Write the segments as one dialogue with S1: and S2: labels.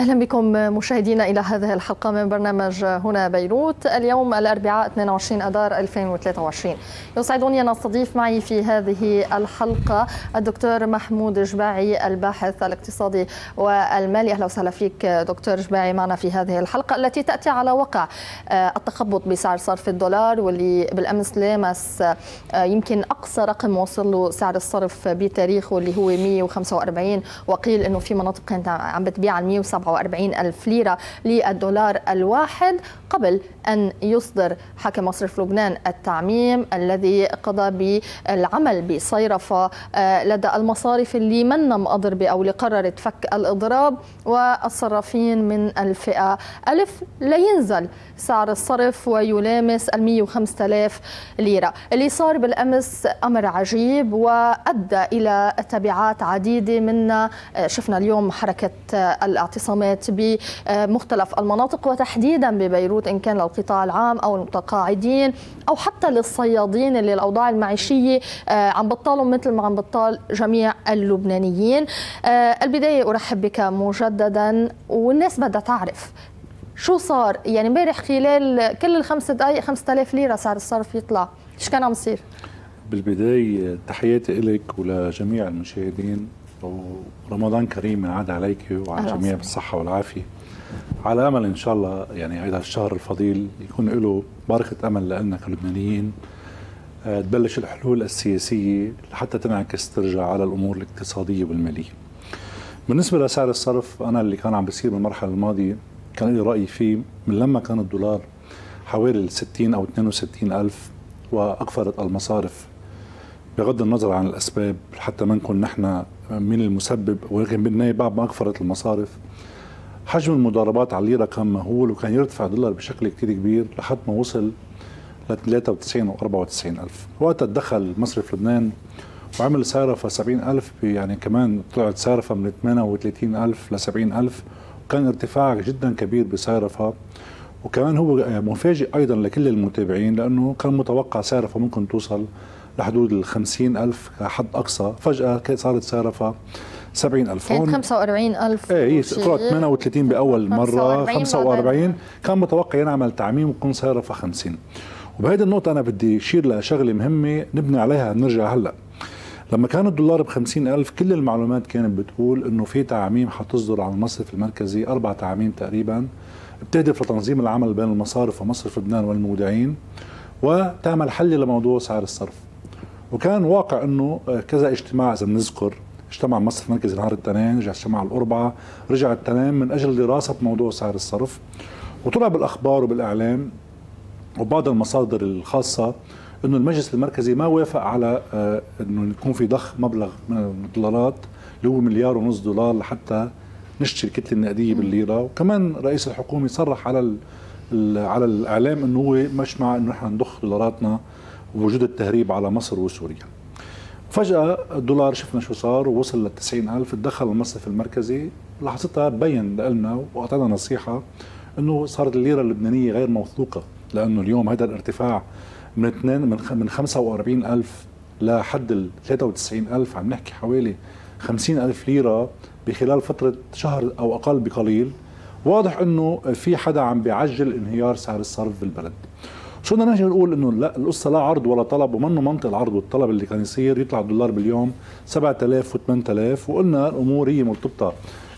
S1: أهلا بكم مشاهدينا إلى هذه الحلقة من برنامج هنا بيروت اليوم الأربعاء 22 أذار 2023 يسعدني أن أستضيف معي في هذه الحلقة الدكتور محمود جباعي الباحث الاقتصادي والمالي أهلا وسهلا فيك دكتور جباعي معنا في هذه الحلقة التي تأتي على وقع التخبط بسعر صرف الدولار واللي بالأمس لامس يمكن أقصى رقم وصل له سعر الصرف بتاريخه اللي هو 145 وقيل أنه في مناطق عم بتبيع على 107 47 ألف ليرة للدولار الواحد قبل أن يصدر حاكم مصرف لبنان التعميم الذي قضى بالعمل بصيرفة آه، لدى المصارف اللي منا مقدر أو اللي قررت فك الإضراب والصرافين من الفئة ألف لا ينزل سعر الصرف ويلامس ال 105000 ليرة اللي صار بالأمس أمر عجيب وأدى إلى تبعات عديدة منا آه، شفنا اليوم حركة آه، الاعتصامات بمختلف المناطق وتحديدا ببيروت البيوت إن كان للقطاع العام أو المتقاعدين أو حتى للصيادين اللي الأوضاع المعيشية آه، عم بطالهم مثل ما عم بطال جميع اللبنانيين آه، البداية أرحب بك مجددا والناس بدها تعرف شو صار يعني امبارح خلال كل الخمس دقائق 5000 ليره سعر الصرف يطلع ايش كان عم يصير
S2: بالبدايه تحياتي لك ولجميع المشاهدين ورمضان كريم من عاد عليك وعلى الجميع بالصحه والعافيه على امل ان شاء الله يعني هذا الشهر الفضيل يكون له بركه امل لنا كلبنانيين آه، تبلش الحلول السياسيه لحتى تنعكس ترجع على الامور الاقتصاديه والماليه. بالنسبه لسعر الصرف انا اللي كان عم بيصير بالمرحله الماضيه كان لي راي فيه من لما كان الدولار حوالي 60 او 62 الف واقفرت المصارف بغض النظر عن الاسباب حتى ما نكون نحن من المسبب ولكن بالنهايه بعد ما اقفرت المصارف حجم المضاربات على الليره كان مهول وكان يرتفع الدولار بشكل كثير كبير لحد ما وصل ل 93 او 94 الف وقتها دخل مصرف لبنان وعمل صرفة 70 ألف يعني كمان طلعت صرفة من 38 ألف ل 70 ألف وكان ارتفاع جدا كبير بصرفة وكمان هو مفاجئ أيضا لكل المتابعين لأنه كان متوقع صرفة ممكن توصل لحدود ال 50 ألف حد أقصى فجأة صارت صرفة 70000 كانت
S1: 45000 ايه, إيه، طلعت
S2: 38 باول مره 45 كان متوقع ينعمل تعميم ويكون رفع 50 وبهيدي النقطة أنا بدي أشير لشغلة مهمة نبني عليها نرجع هلأ لما كان الدولار ب ألف كل المعلومات كانت بتقول انه في تعاميم حتصدر عن المصرف المركزي اربع تعاميم تقريبا بتهدف لتنظيم العمل بين المصارف ومصرف لبنان والمودعين وتعمل حل لموضوع سعر الصرف وكان واقع انه آه، كذا اجتماع اذا بنذكر اجتمع مصر مركز نهار التنان رجع اجتمع الأربعة رجع التنان من أجل دراسة موضوع سعر الصرف وطلع بالأخبار وبالإعلام وبعض المصادر الخاصة أنه المجلس المركزي ما وافق على آه، أنه يكون في ضخ مبلغ من الدولارات اللي هو مليار ونص دولار لحتى نشتري الكتله النقديه بالليره وكمان رئيس الحكومه صرح على على الاعلام انه هو مش مع انه نحن نضخ دولاراتنا ووجود التهريب على مصر وسوريا فجأة الدولار شفنا شو صار ووصل لل 90000 تدخل المصرف المركزي لحظتها بين لنا واعطانا نصيحة انه صارت الليرة اللبنانية غير موثوقة لانه اليوم هذا الارتفاع من 2 من من 45000 لحد ال 93000 عم نحكي حوالي 50000 ليرة بخلال فترة شهر او اقل بقليل واضح انه في حدا عم بيعجل انهيار سعر الصرف بالبلد صرنا نحن نقول انه لا القصه لا عرض ولا طلب ومنه منطق العرض والطلب اللي كان يصير يطلع الدولار باليوم 7000 و8000 وقلنا الامور هي مرتبطه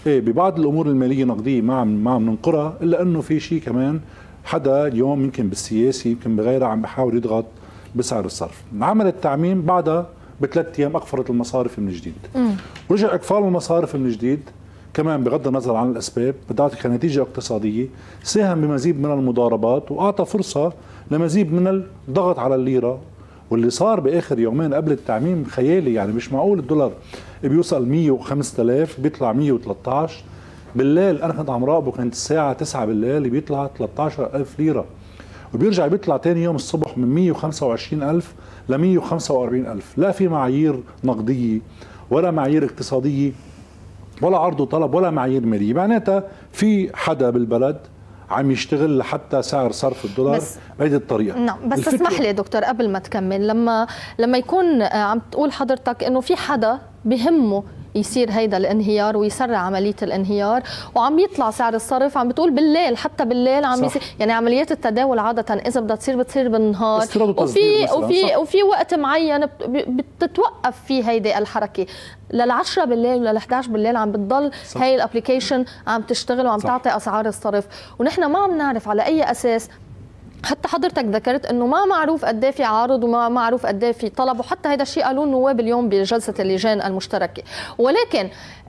S2: ايه ببعض الامور الماليه النقديه ما عم ما عم ننقرها الا انه في شيء كمان حدا اليوم يمكن بالسياسي يمكن بغيرها عم بحاول يضغط بسعر الصرف عمل التعميم بعدها بثلاث ايام اقفرت المصارف من جديد ورجع اقفال المصارف من جديد كمان بغض النظر عن الأسباب بدات كنتيجة اقتصادية ساهم بمزيد من المضاربات وأعطى فرصة لمزيد من الضغط على الليرة واللي صار باخر يومين قبل التعميم خيالي يعني مش معقول الدولار بيوصل 105000 بيطلع 113 بالليل انا كنت عم راقبه كانت الساعه 9 بالليل بيطلع 13000 ليره وبيرجع بيطلع تاني يوم الصبح من 125000 ل 145000 لا في معايير نقديه ولا معايير اقتصاديه ولا عرض وطلب ولا معايير ماليه معناتها في حدا بالبلد عم يشتغل لحتى سعر صرف الدولار بهذه الطريقه
S1: نعم بس اسمح لي دكتور قبل ما تكمل لما لما يكون آه، عم تقول حضرتك انه في حدا بهمه يصير هيدا الانهيار ويسرع عمليه الانهيار وعم يطلع سعر الصرف عم بتقول بالليل حتى بالليل عم يصير يعني عمليات التداول عاده اذا بدها تصير بتصير بالنهار وفي وفي وفي وقت معين بتتوقف فيه هيدي الحركه لل10 بالليل ولل11 بالليل عم بتضل صح. هي الابلكيشن عم تشتغل وعم صح. تعطي اسعار الصرف ونحن ما عم نعرف على اي اساس حتى حضرتك ذكرت انه ما معروف قد إيه في عارض وما معروف قد إيه في طلب وحتى هذا الشيء قالوه النواب اليوم بجلسه اللجان المشتركه ولكن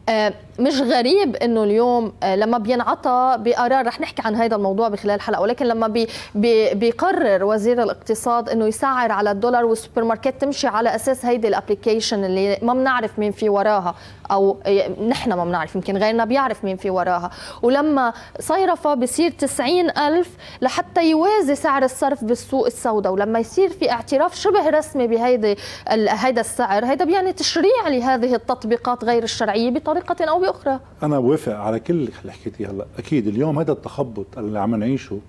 S1: آه مش غريب انه اليوم آه، لما بينعطى بقرار رح نحكي عن هذا الموضوع بخلال الحلقه ولكن لما بي بي بيقرر وزير الاقتصاد انه يسعر على الدولار والسوبر ماركت تمشي على اساس هيدي الابلكيشن اللي ما بنعرف مين في وراها او آه، نحن ما بنعرف يمكن غيرنا بيعرف مين في وراها ولما صيرفه بصير تسعين ألف لحتى يوازي سعر الصرف بالسوق السوداء ولما يصير في اعتراف شبه رسمي بهيدي هيدا السعر هذا بيعني تشريع لهذه التطبيقات غير الشرعيه بطريقه او باخرى اخرى
S2: انا بوافق على كل اللي حكيتيه هلا اكيد اليوم هذا التخبط اللي عم نعيشه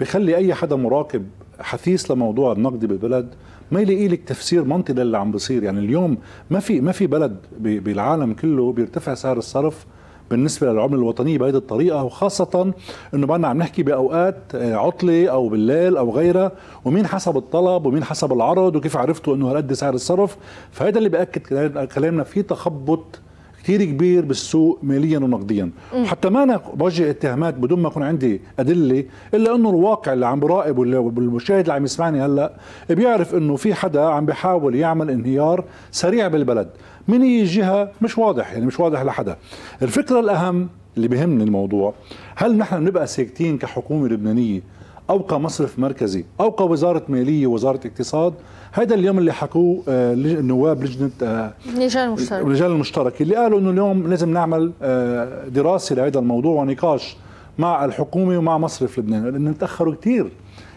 S2: بخلي اي حدا مراقب حثيث لموضوع النقد بالبلد ما يلاقي لك تفسير منطقي للي عم بيصير يعني اليوم ما في ما في بلد بالعالم كله بيرتفع سعر الصرف بالنسبه للعمله الوطنيه بهذه الطريقه وخاصه انه بعدنا عم نحكي باوقات آه، عطله او بالليل او غيرها ومين حسب الطلب ومين حسب العرض وكيف عرفتوا انه هالقد سعر الصرف فهذا اللي باكد كلامنا في تخبط كثير كبير بالسوق ماليا ونقديا حتى ما انا بوجه اتهامات بدون ما يكون عندي ادله الا انه الواقع اللي عم براقب والمشاهد اللي عم يسمعني هلا بيعرف انه في حدا عم بيحاول يعمل انهيار سريع بالبلد من هي الجهه مش واضح يعني مش واضح لحدا الفكره الاهم اللي بهمني الموضوع هل نحن بنبقى ساكتين كحكومه لبنانيه او كمصرف مركزي او كوزاره ماليه ووزاره اقتصاد هذا اليوم اللي حكوه آه، نواب لجنه آه،
S1: اللجان المشتركه اللجان
S2: المشتركه اللي قالوا انه اليوم لازم نعمل آه، دراسه لهذا الموضوع ونقاش مع الحكومه ومع مصرف لبنان لانه تاخروا كثير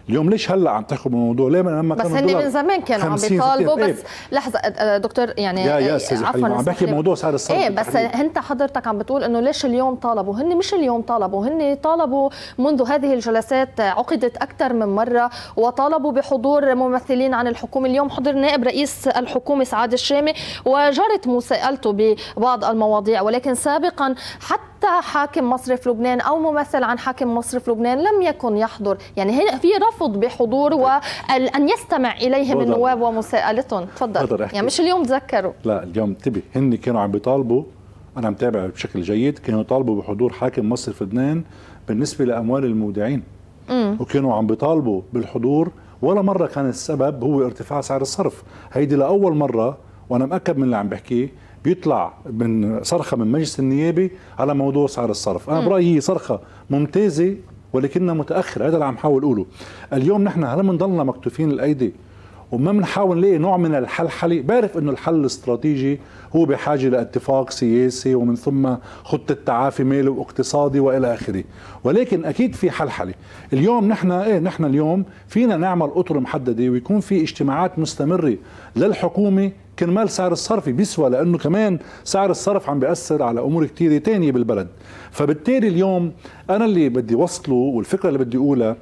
S2: اليوم ليش هلا عم تحكوا بالموضوع ليه من لما بس هن من زمان كانوا عم بيطالبوا بس طيب.
S1: لحظه دكتور يعني يا يا استاذ عفوا عم بحكي موضوع سعر الصرف ايه بس انت حضرتك عم بتقول انه ليش اليوم طالبوا هن مش اليوم طالبوا هن طالبوا منذ هذه الجلسات عقدت اكثر من مره وطالبوا بحضور ممثلين عن الحكومه اليوم حضر نائب رئيس الحكومه سعاد الشامي وجرت مساءلته ببعض المواضيع ولكن سابقا حتى حاكم مصرف لبنان او ممثل عن حاكم مصرف لبنان لم يكن يحضر يعني في رفض يحتفظ بحضور طيب. وأن يستمع إليهم النواب ومساءلتهم تفضل يعني مش اليوم تذكروا
S2: لا اليوم انتبه هن كانوا عم بيطالبوا أنا متابع بشكل جيد كانوا يطالبوا بحضور حاكم مصر في لبنان بالنسبة لأموال المودعين مم. وكانوا عم بيطالبوا بالحضور ولا مرة كان السبب هو ارتفاع سعر الصرف هيدي لأول مرة وأنا مأكد من اللي عم بحكيه بيطلع من صرخة من مجلس النيابة على موضوع سعر الصرف أنا برأيي صرخة ممتازة ولكننا متاخر هذا اللي عم حاول اقوله اليوم نحن هل بنضلنا مكتوفين الايدي وما بنحاول نلاقي نوع من الحل حلي بعرف انه الحل الاستراتيجي هو بحاجه لاتفاق سياسي ومن ثم خطه تعافي مالي واقتصادي والى اخره ولكن اكيد في حل حلي اليوم نحن ايه نحن اليوم فينا نعمل اطر محدده ويكون في اجتماعات مستمره للحكومه كرمال سعر الصرف بيسوى لانه كمان سعر الصرف عم بياثر على امور كثيره تانية بالبلد فبالتالي اليوم انا اللي بدي وصله والفكره اللي بدي اقولها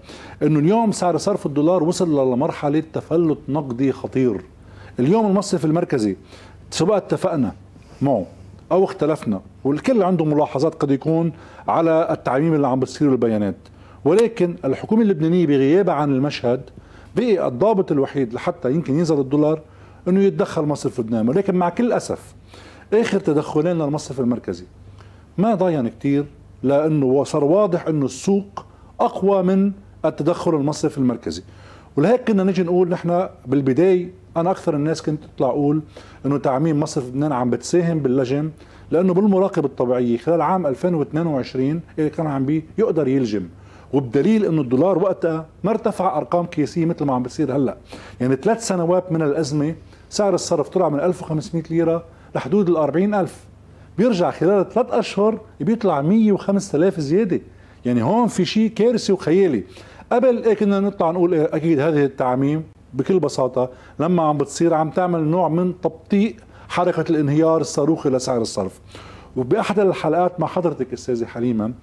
S2: انه اليوم سعر صرف الدولار وصل لمرحله تفلت نقدي خطير اليوم المصرف المركزي سواء اتفقنا معه او اختلفنا والكل عنده ملاحظات قد يكون على التعميم اللي عم بتصير البيانات ولكن الحكومه اللبنانيه بغيابها عن المشهد بقي الضابط الوحيد لحتى يمكن ينزل الدولار انه يتدخل مصرف لبنان ولكن مع كل اسف اخر تدخلين للمصرف المركزي ما ضاين كثير لانه صار واضح انه السوق اقوى من التدخل المصرف المركزي ولهيك كنا نجي نقول نحن بالبدايه انا اكثر الناس كنت تطلع اقول انه تعميم مصرف لبنان عم بتساهم باللجم لانه بالمراقبه الطبيعيه خلال عام 2022 اللي كان عم بي يقدر يلجم وبدليل انه الدولار وقتها ما ارتفع ارقام قياسيه مثل ما عم بتصير هلا يعني ثلاث سنوات من الازمه سعر الصرف طلع من 1500 ليرة لحدود ال 40000 بيرجع خلال ثلاث أشهر بيطلع 105000 زيادة يعني هون في شيء كارثي وخيالي قبل إيه كنا نطلع نقول إيه أكيد هذه التعميم بكل بساطة لما عم بتصير عم تعمل نوع من تبطيء حركة الانهيار الصاروخي لسعر الصرف وبأحدى الحلقات مع حضرتك أستاذة حليمة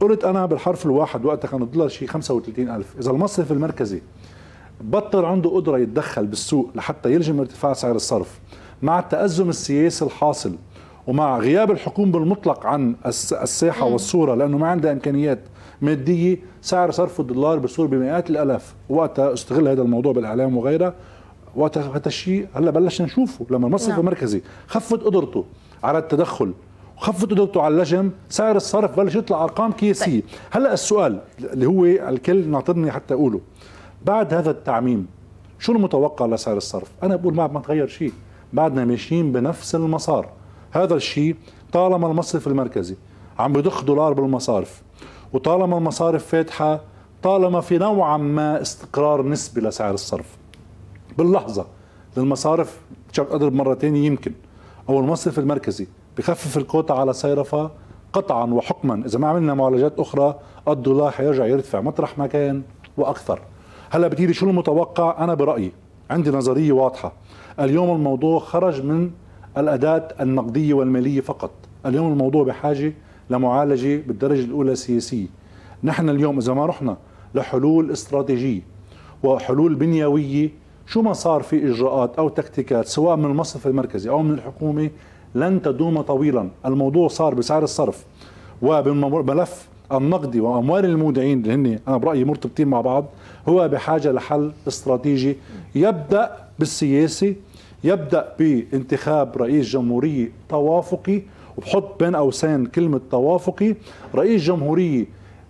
S2: قلت أنا بالحرف الواحد وقتها كان الدولار شيء 35000 إذا المصرف المركزي بطل عنده قدرة يتدخل بالسوق لحتى يلجم ارتفاع سعر الصرف مع التأزم السياسي الحاصل ومع غياب الحكومة بالمطلق عن الساحة والصورة لأنه ما عندها إمكانيات مادية سعر صرف الدولار بصور بمئات الألاف وقتها استغل هذا الموضوع بالإعلام وغيرها وقتها هذا الشيء هلا بلشنا نشوفه لما المصرف نعم. المركزي خفت قدرته على التدخل وخفت قدرته على اللجم سعر الصرف بلش يطلع ارقام قياسيه طيب. هلا السؤال اللي هو الكل ناطرني حتى اقوله بعد هذا التعميم شو المتوقع لسعر الصرف انا بقول ما ما تغير شيء بعدنا ماشيين بنفس المسار هذا الشيء طالما المصرف المركزي عم بضخ دولار بالمصارف وطالما المصارف فاتحه طالما في نوعا ما استقرار نسبي لسعر الصرف باللحظه للمصارف تشك اضرب مره ثانيه يمكن او المصرف المركزي بخفف الكوتا على صيرفه قطعا وحكما اذا ما عملنا معالجات اخرى الدولار حيرجع يرتفع مطرح ما كان واكثر هلا بتيجي شو المتوقع انا برايي عندي نظريه واضحه اليوم الموضوع خرج من الاداه النقديه والماليه فقط اليوم الموضوع بحاجه لمعالجه بالدرجه الاولى سياسيه نحن اليوم اذا ما رحنا لحلول استراتيجيه وحلول بنيويه شو ما صار في اجراءات او تكتيكات سواء من المصرف المركزي او من الحكومه لن تدوم طويلا الموضوع صار بسعر الصرف وبالملف النقدي واموال المودعين اللي هن انا برايي مرتبطين مع بعض هو بحاجة لحل استراتيجي يبدأ بالسياسي يبدأ بانتخاب رئيس جمهورية توافقي وبحط بين أوسان كلمة توافقي رئيس جمهورية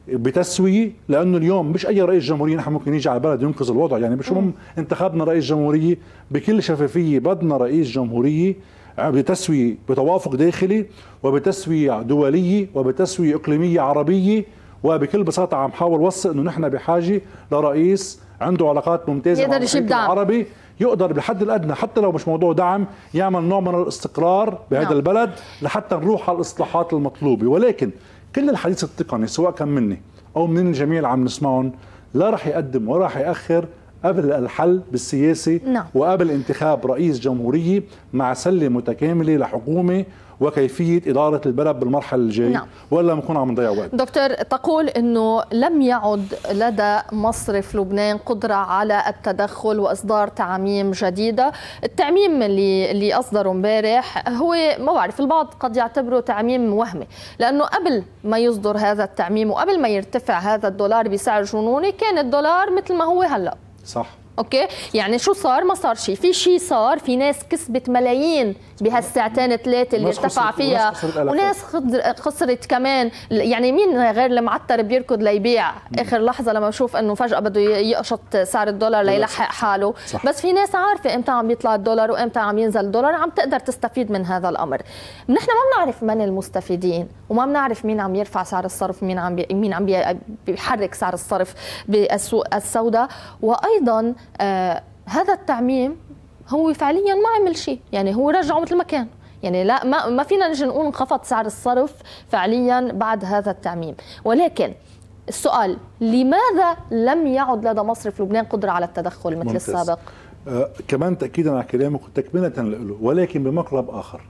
S2: بتسويه لانه اليوم مش اي رئيس جمهوريه نحن ممكن يجي على البلد ينقذ الوضع يعني مش هم انتخبنا رئيس جمهوريه بكل شفافيه بدنا رئيس جمهوريه بتسويه بتوافق داخلي وبتسويه دوليه وبتسويه اقليميه عربيه وبكل بساطه عم حاول وصل انه نحن بحاجه لرئيس عنده علاقات ممتازه يقدر يجيب دعم العربي يقدر بالحد الادنى حتى لو مش موضوع دعم يعمل نوع من الاستقرار بهذا نعم. البلد لحتى نروح على الاصلاحات المطلوبه ولكن كل الحديث التقني سواء كان مني او من الجميع اللي عم نسمعهم لا راح يقدم ولا راح ياخر قبل الحل بالسياسي نعم. وقبل انتخاب رئيس جمهوريه مع سله متكامله لحكومه وكيفيه اداره البلد بالمرحله الجايه نعم. ولا بنكون عم نضيع وقت
S1: دكتور تقول انه لم يعد لدى مصرف لبنان قدره على التدخل واصدار تعاميم جديده التعميم اللي اللي اصدره امبارح هو ما بعرف البعض قد يعتبره تعميم وهمي لانه قبل ما يصدر هذا التعميم وقبل ما يرتفع هذا الدولار بسعر جنوني كان الدولار مثل ما هو هلا صح اوكي يعني شو صار ما صار شيء في شيء صار في ناس كسبت ملايين بهالساعتين ثلاثه اللي ارتفع فيها وناس خسرت كمان يعني مين غير المعتر بيركض ليبيع اخر لحظه لما بشوف انه فجاه بده يقشط سعر الدولار ليلحق حاله صح. بس في ناس عارفه امتى عم يطلع الدولار وامتى عم ينزل الدولار عم تقدر تستفيد من هذا الامر نحن ما بنعرف من المستفيدين وما بنعرف مين عم يرفع سعر الصرف مين عم بي... مين عم بيحرك سعر الصرف بالسوق السوداء وايضا آه هذا التعميم هو فعليا ما عمل شيء يعني هو رجعه مثل ما كان يعني لا ما ما فينا نجي نقول انخفض سعر الصرف فعليا بعد هذا التعميم ولكن السؤال لماذا لم يعد لدى مصرف لبنان قدره على التدخل مثل ممتاز. السابق
S2: آه كمان تاكيدا على كلامك وتكمله له ولكن بمقلب اخر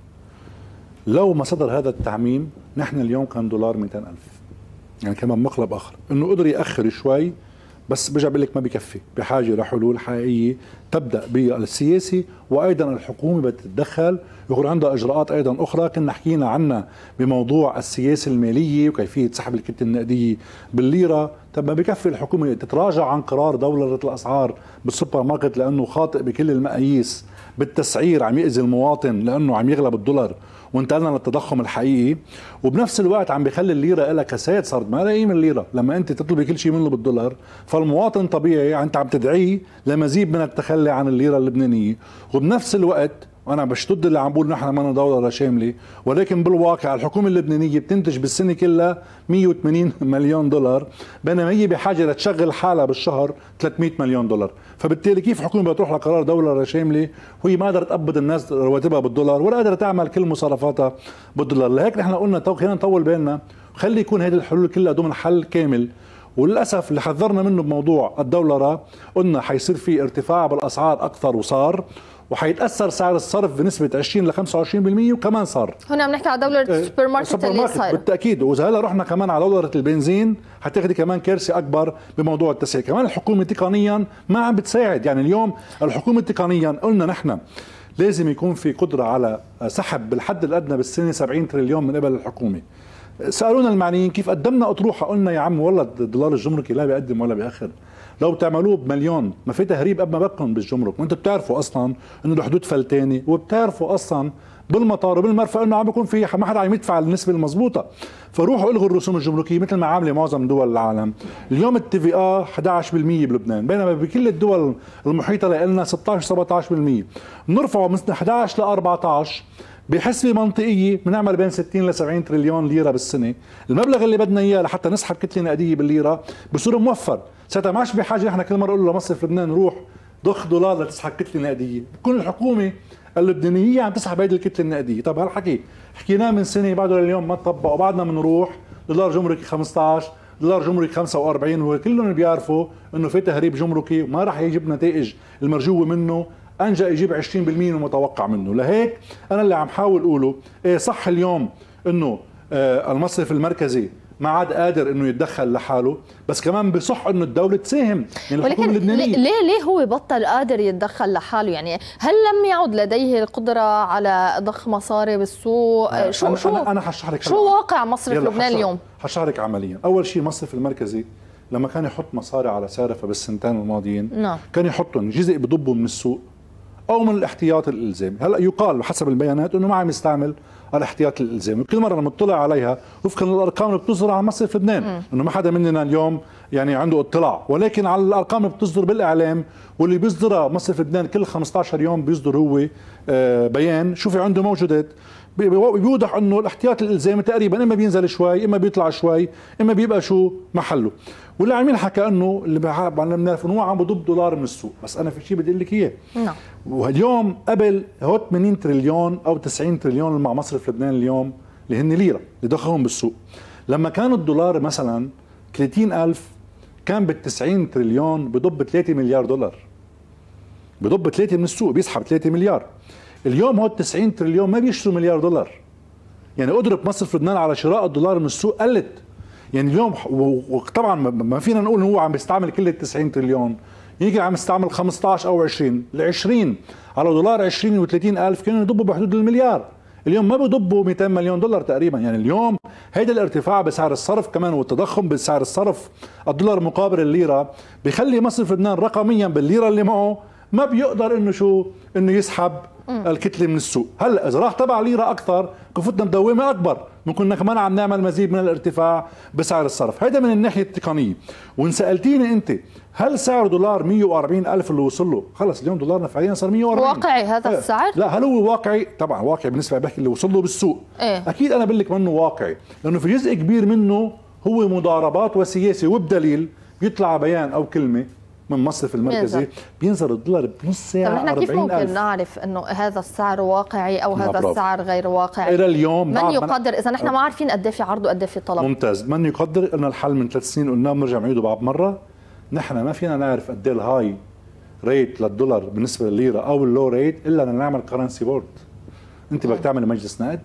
S2: لو ما صدر هذا التعميم نحن اليوم كان دولار 200 ألف يعني كمان مقلب آخر إنه قدر يأخر شوي بس برجع بقول لك ما بكفي بحاجه لحلول حقيقيه تبدا بالسياسي وايضا الحكومه بتتدخل يكون عندها اجراءات ايضا اخرى كنا حكينا عنها بموضوع السياسه الماليه وكيفيه سحب الكتله النقديه بالليره طب ما بكفي الحكومه تتراجع عن قرار دوله الاسعار بالسوبر ماركت لانه خاطئ بكل المقاييس بالتسعير عم يأذي المواطن لانه عم يغلب الدولار وانتقلنا للتضخم الحقيقي وبنفس الوقت عم بيخلي الليره لها كاسات صارت ما لها قيمه الليره لما انت تطلبي كل شيء منه بالدولار فالمواطن طبيعي يعني انت عم تدعيه لمزيد من التخلي عن الليره اللبنانيه وبنفس الوقت وانا بشتد اللي عم بقول نحن ما دوله شامله ولكن بالواقع الحكومه اللبنانيه بتنتج بالسنه كلها 180 مليون دولار بينما هي بحاجه لتشغل حالها بالشهر 300 مليون دولار فبالتالي كيف حكومه بتروح لقرار دوله شامله وهي ما قادره تقبض الناس رواتبها بالدولار ولا قادره تعمل كل مصارفاتها بالدولار لهيك نحن قلنا تو خلينا نطول بالنا خلي يكون هذه الحلول كلها ضمن حل كامل وللاسف اللي حذرنا منه بموضوع الدولره قلنا حيصير في ارتفاع بالاسعار اكثر وصار وحيتاثر سعر الصرف بنسبه 20 ل 25% وكمان صار
S1: هنا عم نحكي على دوله السوبر ماركت, السوبر ماركت اللي صار
S2: بالتاكيد واذا هلا رحنا كمان على دوله البنزين حتاخذي كمان كارثه اكبر بموضوع التسعير كمان الحكومه تقنيا ما عم بتساعد يعني اليوم الحكومه تقنيا قلنا نحن لازم يكون في قدره على سحب بالحد الادنى بالسنه 70 تريليون من قبل الحكومه سالونا المعنيين كيف قدمنا اطروحه قلنا يا عم والله الدولار الجمركي لا بيقدم ولا بياخر لو بتعملوه بمليون ما في تهريب قبل ما بكم بالجمرك وانتم بتعرفوا اصلا انه الحدود فلتانه وبتعرفوا اصلا بالمطار وبالمرفأ انه عم بيكون في ما حدا عم يدفع النسبه المضبوطه فروحوا الغوا الرسوم الجمركيه مثل ما عامله معظم دول العالم اليوم التي اه 11% بلبنان بينما بكل الدول المحيطه لنا 16 17% نرفعه من 11 ل 14 بحسبة منطقية بنعمل بين 60 ل 70 تريليون ليرة بالسنة المبلغ اللي بدنا إياه لحتى نسحب كتلة نقدية بالليرة بصير موفر ساعتها ما عادش بحاجه احنا كل مره نقول لمصرف لبنان روح ضخ دولار لتسحب كتله نقديه، بتكون الحكومه اللبنانيه عم تسحب هيدي الكتله النقديه طب هالحكي حكيناه من سنه بعده لليوم ما طبقوا بعدنا بنروح دولار جمركي 15 دولار جمركي 45 هو كلهم بيعرفوا انه في تهريب جمركي وما راح يجيب نتائج المرجوه منه انجا يجيب 20% من المتوقع منه لهيك انا اللي عم حاول اقوله إيه صح اليوم انه آه، المصرف المركزي ما عاد قادر انه يتدخل لحاله بس كمان بصح انه الدوله تساهم يعني ولكن اللبنانية. ليه ليه
S1: هو بطل قادر يتدخل لحاله يعني هل لم يعد لديه القدره على ضخ مصاري
S2: بالسوق أنا شو أنا شو انا, أنا لك شو واقع
S1: مصرف لبنان اليوم
S2: حشرح لك عمليا اول شيء المصرف المركزي لما كان يحط مصاري على سارفه بالسنتين الماضيين لا. نعم. كان يحطهم جزء بضبه من السوق او من الاحتياط الالزامي هلا يقال حسب البيانات انه ما عم يستعمل الاحتياط الالزامي كل مره لما عليها وفقا للارقام اللي بتصدر على مصرف لبنان انه ما حدا مننا اليوم يعني عنده اطلاع ولكن على الارقام اللي بتصدر بالاعلام واللي بيصدرها مصرف لبنان كل 15 يوم بيصدر هو آه، بيان شو في عنده موجودات بيوضح انه الاحتياط الالزامي تقريبا اما بينزل شوي اما بيطلع شوي اما بيبقى شو محله واللي عم ينحكى انه اللي بنعرف انه هو عم بضب دولار من السوق بس انا في شيء بدي اقول لك اياه نعم واليوم قبل هو 80 تريليون او 90 تريليون مع مع مصرف لبنان اليوم اللي هن ليره اللي ضخهم بالسوق لما كان الدولار مثلا 30000 كان بال 90 تريليون بضب 3 مليار دولار بضب 3 من السوق بيسحب 3 مليار اليوم هو 90 تريليون ما بيشتروا مليار دولار يعني اضرب مصرف لبنان على شراء الدولار من السوق قلت يعني اليوم وطبعا ما فينا نقول هو عم بيستعمل كل ال 90 تريليون يمكن عم يستعمل 15 او 20 ال 20 على دولار 20 و30 الف كانوا يضبوا بحدود المليار اليوم ما بيضبوا 200 مليون دولار تقريبا يعني اليوم هيدا الارتفاع بسعر الصرف كمان والتضخم بسعر الصرف الدولار مقابل الليره بخلي مصرف لبنان رقميا بالليره اللي معه ما بيقدر انه شو انه يسحب الكتله من السوق هلا اذا راح تبع ليره اكثر كفتنا مدومه اكبر ممكن كمان عم نعمل مزيد من الارتفاع بسعر الصرف هذا من الناحيه التقنيه وان سالتيني انت هل سعر دولار 140 الف اللي وصل له خلص اليوم دولارنا فعليا صار 140 واقعي
S1: هذا إيه. السعر لا
S2: هل هو واقعي طبعا واقعي بالنسبه بحكي اللي وصل له بالسوق إيه؟ اكيد انا بقول لك منه واقعي لانه في جزء كبير منه هو مضاربات وسياسه وبدليل بيطلع بيان او كلمه من مصرف المركزي بينزل الدولار بنص ساعه طب نحن كيف ممكن ألف.
S1: نعرف انه هذا السعر واقعي او هذا برافو. السعر غير واقعي الى اليوم من نعم يقدر اذا نحن أه. ما عارفين قد إيه في عرض وقد إيه في طلب
S2: ممتاز من يقدر قلنا الحل من ثلاث سنين قلناه بنرجع بنعيده بعد مره نحن ما فينا نعرف قد ايه الهاي ريت للدولار بالنسبه لليره او اللو ريت الا نعمل كرنسي بورد انت بدك أه. تعمل مجلس نقد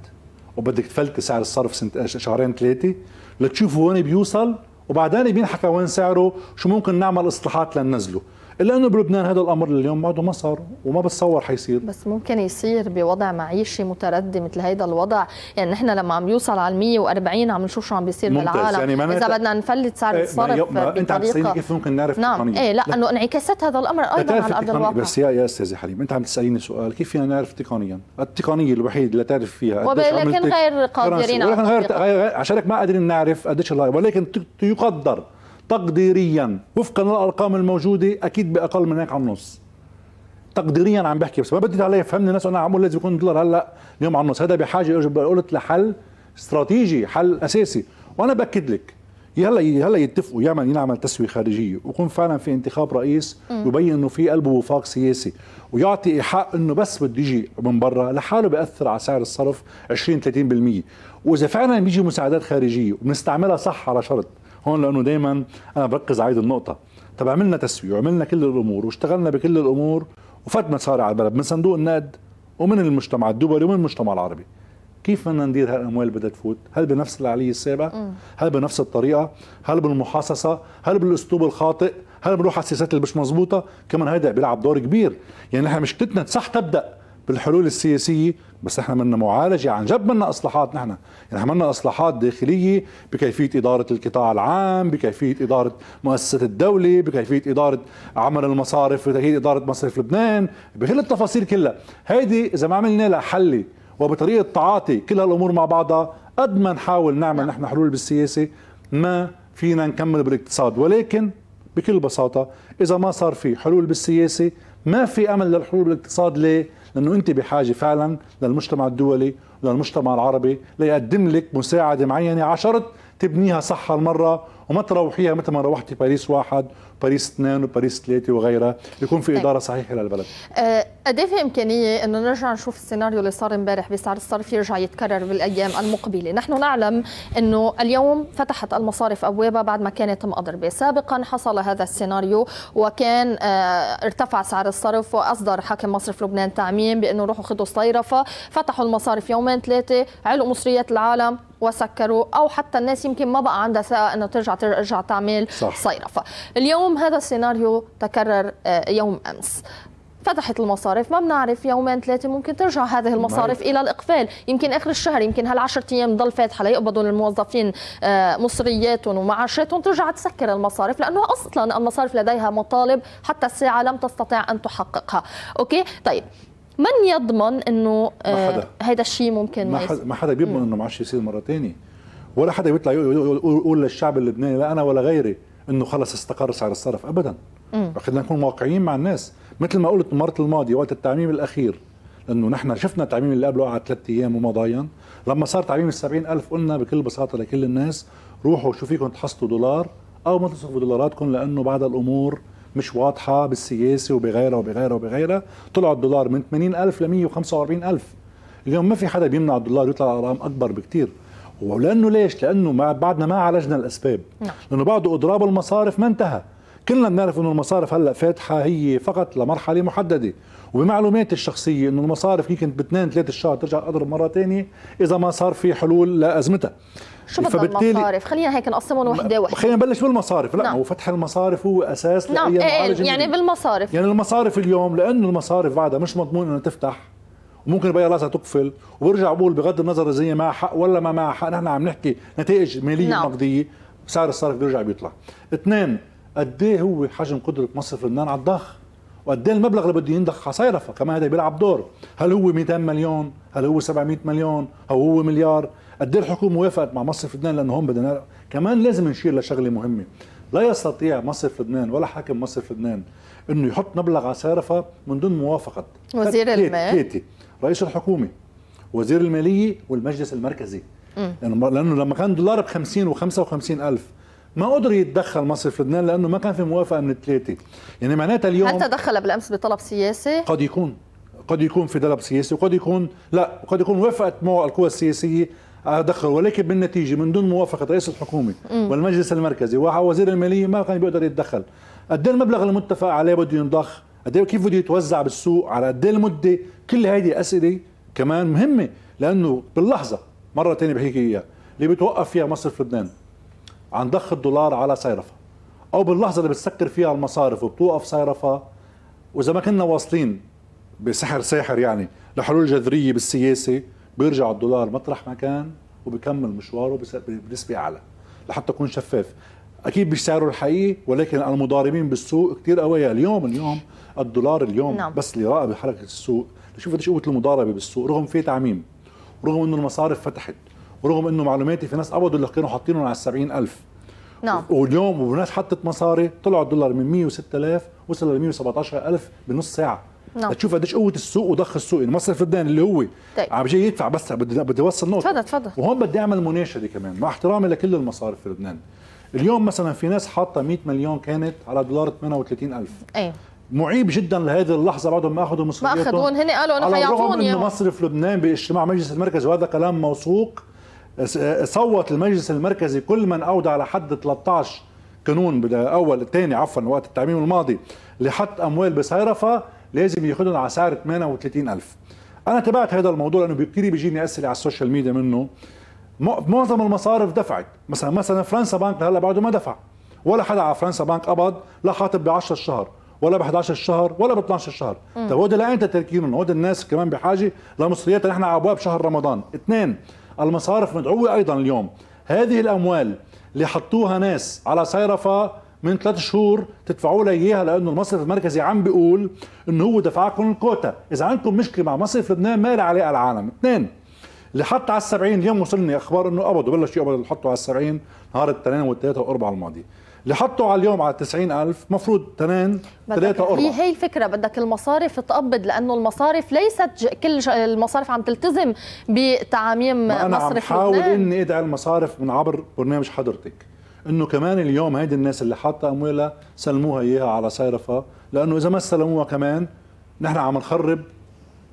S2: وبدك تفلتي سعر الصرف سنت شهرين ثلاثه لتشوفوا وين بيوصل وبعدين بينحكى وين سعره شو ممكن نعمل اصلاحات لننزله الا انه بلبنان هذا الامر اليوم بعده ما صار وما بتصور حيصير بس
S1: ممكن يصير بوضع معيشي متردي مثل هيدا الوضع يعني نحن لما عم يوصل على 140 عم نشوف شو عم بيصير بالعالم يعني ما اذا بدنا نفلت سعر الصرف إيه، ما انت عم تساليني كيف
S2: ممكن نعرف نعم التقنية. ايه لا, لا. انه
S1: انعكاسات هذا الامر ايضا على ارض الواقع
S2: بس يا يا استاذه حليم انت عم تساليني سؤال كيف فينا نعرف تقنيا التقنيه الوحيده اللي تعرف فيها ولكن غير قادرين على ولكن غير عشانك ما قادرين نعرف قديش ولكن يقدر تقديريا وفقا للارقام الموجوده اكيد باقل من هيك على النص تقديريا عم بحكي بس ما بديت عليه فهمني الناس انا عم بقول لازم يكون الدولار هلا اليوم على النص هذا بحاجه قلت لحل استراتيجي حل اساسي وانا باكد لك هلا هلا يتفقوا يعمل ينعمل تسويه خارجيه ويكون فعلا في انتخاب رئيس يبين انه في قلبه وفاق سياسي ويعطي ايحاء انه بس بده يجي من برا لحاله بياثر على سعر الصرف 20 30% واذا فعلا بيجي مساعدات خارجيه وبنستعملها صح على شرط هون لانه دائما انا بركز على هيدي النقطه طب عملنا تسويه وعملنا كل الامور واشتغلنا بكل الامور وفتنا صار على البلد من صندوق النقد ومن المجتمع الدولي ومن المجتمع العربي كيف بدنا ندير هالاموال بدها تفوت؟ هل بنفس العلي السابع؟ هل بنفس الطريقه؟ هل بالمحاصصه؟ هل بالاسلوب الخاطئ؟ هل بنروح على السياسات اللي مش مزبوطه؟ كمان هيدا بيلعب دور كبير، يعني نحن مشكلتنا صح تبدا بالحلول السياسيه بس احنا منا معالجه عن جد منا اصلاحات نحن يعني عملنا اصلاحات داخليه بكيفيه اداره القطاع العام بكيفيه اداره مؤسسه الدوله بكيفيه اداره عمل المصارف بكيفيه اداره مصرف لبنان بكل التفاصيل كلها هيدي اذا ما عملنا لها حل وبطريقه تعاطي كل هالامور مع بعضها قد ما نحاول نعمل نحن حلول بالسياسه ما فينا نكمل بالاقتصاد ولكن بكل بساطه اذا ما صار في حلول بالسياسه ما في امل للحلول بالاقتصاد ليه لانه انت بحاجه فعلا للمجتمع الدولي وللمجتمع العربي ليقدم لك مساعده معينه عشرة تبنيها صح هالمره وما تروحيها مثل ما روحتي باريس واحد باريس 2 وباريس 3 وغيرها يكون في طيب. اداره صحيحه للبلد
S1: آه، قد في إيه امكانيه انه نرجع نشوف السيناريو اللي صار امبارح بسعر الصرف يرجع يتكرر بالايام المقبله نحن نعلم انه اليوم فتحت المصارف ابوابها بعد ما كانت مقضربه سابقا حصل هذا السيناريو وكان آه، ارتفع سعر الصرف واصدر حاكم مصرف لبنان تعميم بانه روحوا خذوا صيرفه فتحوا المصارف يومين ثلاثه علقوا مصريات العالم وسكروا او حتى الناس يمكن ما بقى عندها ثقه انه ترجع ترجع تعمل صح. صيرفه اليوم اليوم هذا السيناريو تكرر آه، يوم أمس فتحت المصارف ما بنعرف يومين ثلاثه ممكن ترجع هذه المصارف الى الاقفال يمكن اخر الشهر يمكن هال10 ايام ضل فاتحه ليقبضوا الموظفين آه، مصرياتهم ومعاشاتهم ترجع تسكر المصارف لانه اصلا المصارف لديها مطالب حتى الساعه لم تستطع ان تحققها اوكي طيب من يضمن انه هذا آه، الشيء ممكن ما حدا,
S2: ما حدا بيضمن انه معاش يصير مره ثانيه ولا حدا بيطلع يقول للشعب اللبناني لا انا ولا غيري انه خلص استقر سعر الصرف ابدا خلينا نكون واقعيين مع الناس مثل ما قلت المره الماضيه وقت التعميم الاخير لانه نحن شفنا التعميم اللي قبله قعد ثلاث ايام وما ضاين لما صار تعميم ال ألف قلنا بكل بساطه لكل الناس روحوا شو فيكم تحصلوا دولار او ما تصرفوا دولاراتكم لانه بعد الامور مش واضحة بالسياسة وبغيرها وبغيرها وبغيرها طلع الدولار من 80 ألف ل 145 ألف اليوم ما في حدا بيمنع الدولار يطلع أرقام أكبر بكثير ولانه ليش؟ لانه ما بعدنا ما عالجنا الاسباب نعم. لانه بعده اضراب المصارف ما انتهى كلنا بنعرف انه المصارف هلا فاتحه هي فقط لمرحله محدده وبمعلوماتي الشخصيه انه المصارف هي كنت باثنين ثلاث الشهر ترجع تضرب مره ثانيه اذا ما صار في حلول لازمتها شو بدنا المصارف؟
S1: خلينا هيك نقسمهم وحده وحده خلينا
S2: نبلش بالمصارف لا نعم. هو فتح المصارف هو اساس نعم إيه, إيه، يعني
S1: بالمصارف
S2: يعني المصارف اليوم لانه المصارف بعدها مش مضمون انها تفتح وممكن يبقى لازم تقفل وبرجع بقول بغض النظر اذا معها حق ولا ما معها حق نحن عم نحكي نتائج ماليه نعم. نقديه سعر الصرف بيرجع بيطلع اثنين قد ايه هو حجم قدره مصرف لبنان على الضخ وقد ايه المبلغ اللي بده يندخ على صيرفه كمان هذا بيلعب دور هل هو 200 مليون هل هو 700 مليون او هو مليار قد ايه الحكومه وافقت مع مصرف لبنان لانه هم بدنا كمان لازم نشير لشغله مهمه لا يستطيع مصرف لبنان ولا حاكم مصرف لبنان انه يحط مبلغ على صيرفه من دون موافقه
S1: وزير المال
S2: رئيس الحكومه وزير الماليه والمجلس المركزي لانه لانه لما كان الدولار ب 50 و55 الف ما قدر يتدخل مصرف لبنان لانه ما كان في موافقه من الثلاثه يعني معناتها اليوم هل
S1: تدخل بالامس بطلب سياسي
S2: قد يكون قد يكون في طلب سياسي وقد يكون لا قد يكون وافقت معه القوى السياسيه أدخل آه، دخل ولكن بالنتيجه من دون موافقه رئيس الحكومه م. والمجلس المركزي ووزير الماليه ما كان بيقدر يتدخل قد إيه المبلغ المتفق عليه بده ينضخ قد ايه كيف بده يتوزع بالسوق على قد ايه المده كل هيدي اسئله كمان مهمه لانه باللحظه مره ثانيه بحكي اياها اللي بتوقف فيها مصرف لبنان عن ضخ الدولار على صيرفه او باللحظه اللي بتسكر فيها المصارف وبتوقف صيرفه واذا ما كنا واصلين بسحر ساحر يعني لحلول جذريه بالسياسه بيرجع الدولار مطرح ما كان وبكمل مشواره بنسبه اعلى لحتى يكون شفاف اكيد مش سعره الحقيقي ولكن المضاربين بالسوق كثير قويه اليوم اليوم الدولار اليوم نعم. بس اللي راقب حركه السوق لشوف قديش قوه المضاربه بالسوق رغم في تعميم رغم انه المصارف فتحت ورغم انه معلوماتي في ناس قبضوا اللي كانوا حاطينهم على 70000 نعم واليوم وناس حطت مصاري طلع الدولار من 106000 وصل ل 117000 بنص ساعه نعم تشوف قديش قوه السوق وضخ السوق المصرف يعني لبنان اللي هو طيب. عم جاي يدفع بس بدي بدي اوصل نقطه تفضل تفضل وهون بدي اعمل مناشده كمان مع احترامي لكل المصارف في لبنان اليوم مثلا في ناس حاطه 100 مليون كانت على دولار 38000 ايوه معيب جدا لهذه اللحظه بعدهم ما اخذوا مصرياتهم ما اخذوهم هن قالوا انه حيعطوني انه مصرف لبنان باجتماع مجلس المركز وهذا كلام موثوق صوت المجلس المركزي كل من اودع لحد 13 كانون اول الثاني عفوا وقت التعميم الماضي لحط اموال بصيرفه لازم ياخذهم على سعر 38000 انا تابعت هذا الموضوع لانه كثير بيجيني اسئله على السوشيال ميديا منه معظم المصارف دفعت مثلا مثلا فرنسا بانك هلا بعده ما دفع ولا حدا على فرنسا بانك قبض لا حاطب ب 10 شهر ولا ب 11 شهر ولا ب 12 شهر طب هود لا انت تركينهم هود الناس كمان بحاجه لمصريات نحن على ابواب شهر رمضان اثنين المصارف مدعوه ايضا اليوم هذه الاموال اللي حطوها ناس على صيرفه من ثلاث شهور تدفعوا لها اياها لانه المصرف المركزي عم بيقول انه هو دفعكم الكوتا، اذا عندكم مشكله مع مصرف لبنان ما لها علاقه العالم، اثنين اللي حط على ال 70 اليوم وصلني اخبار انه قبضوا بلشوا يقبضوا يحطوا على ال 70 نهار الاثنين والثلاثه والاربعاء الماضي، اللي حطوا على اليوم على ألف مفروض تنين ثلاثة أربعة هي
S1: هي الفكرة بدك المصارف تقبض لأنه المصارف ليست كل المصارف عم تلتزم بتعاميم مصرف أنا عم حاول إني
S2: أدعي المصارف من عبر برنامج حضرتك انه كمان اليوم هيدي الناس اللي حاطه اموالها سلموها اياها على صيرفها لانه اذا ما استلموها كمان نحن عم نخرب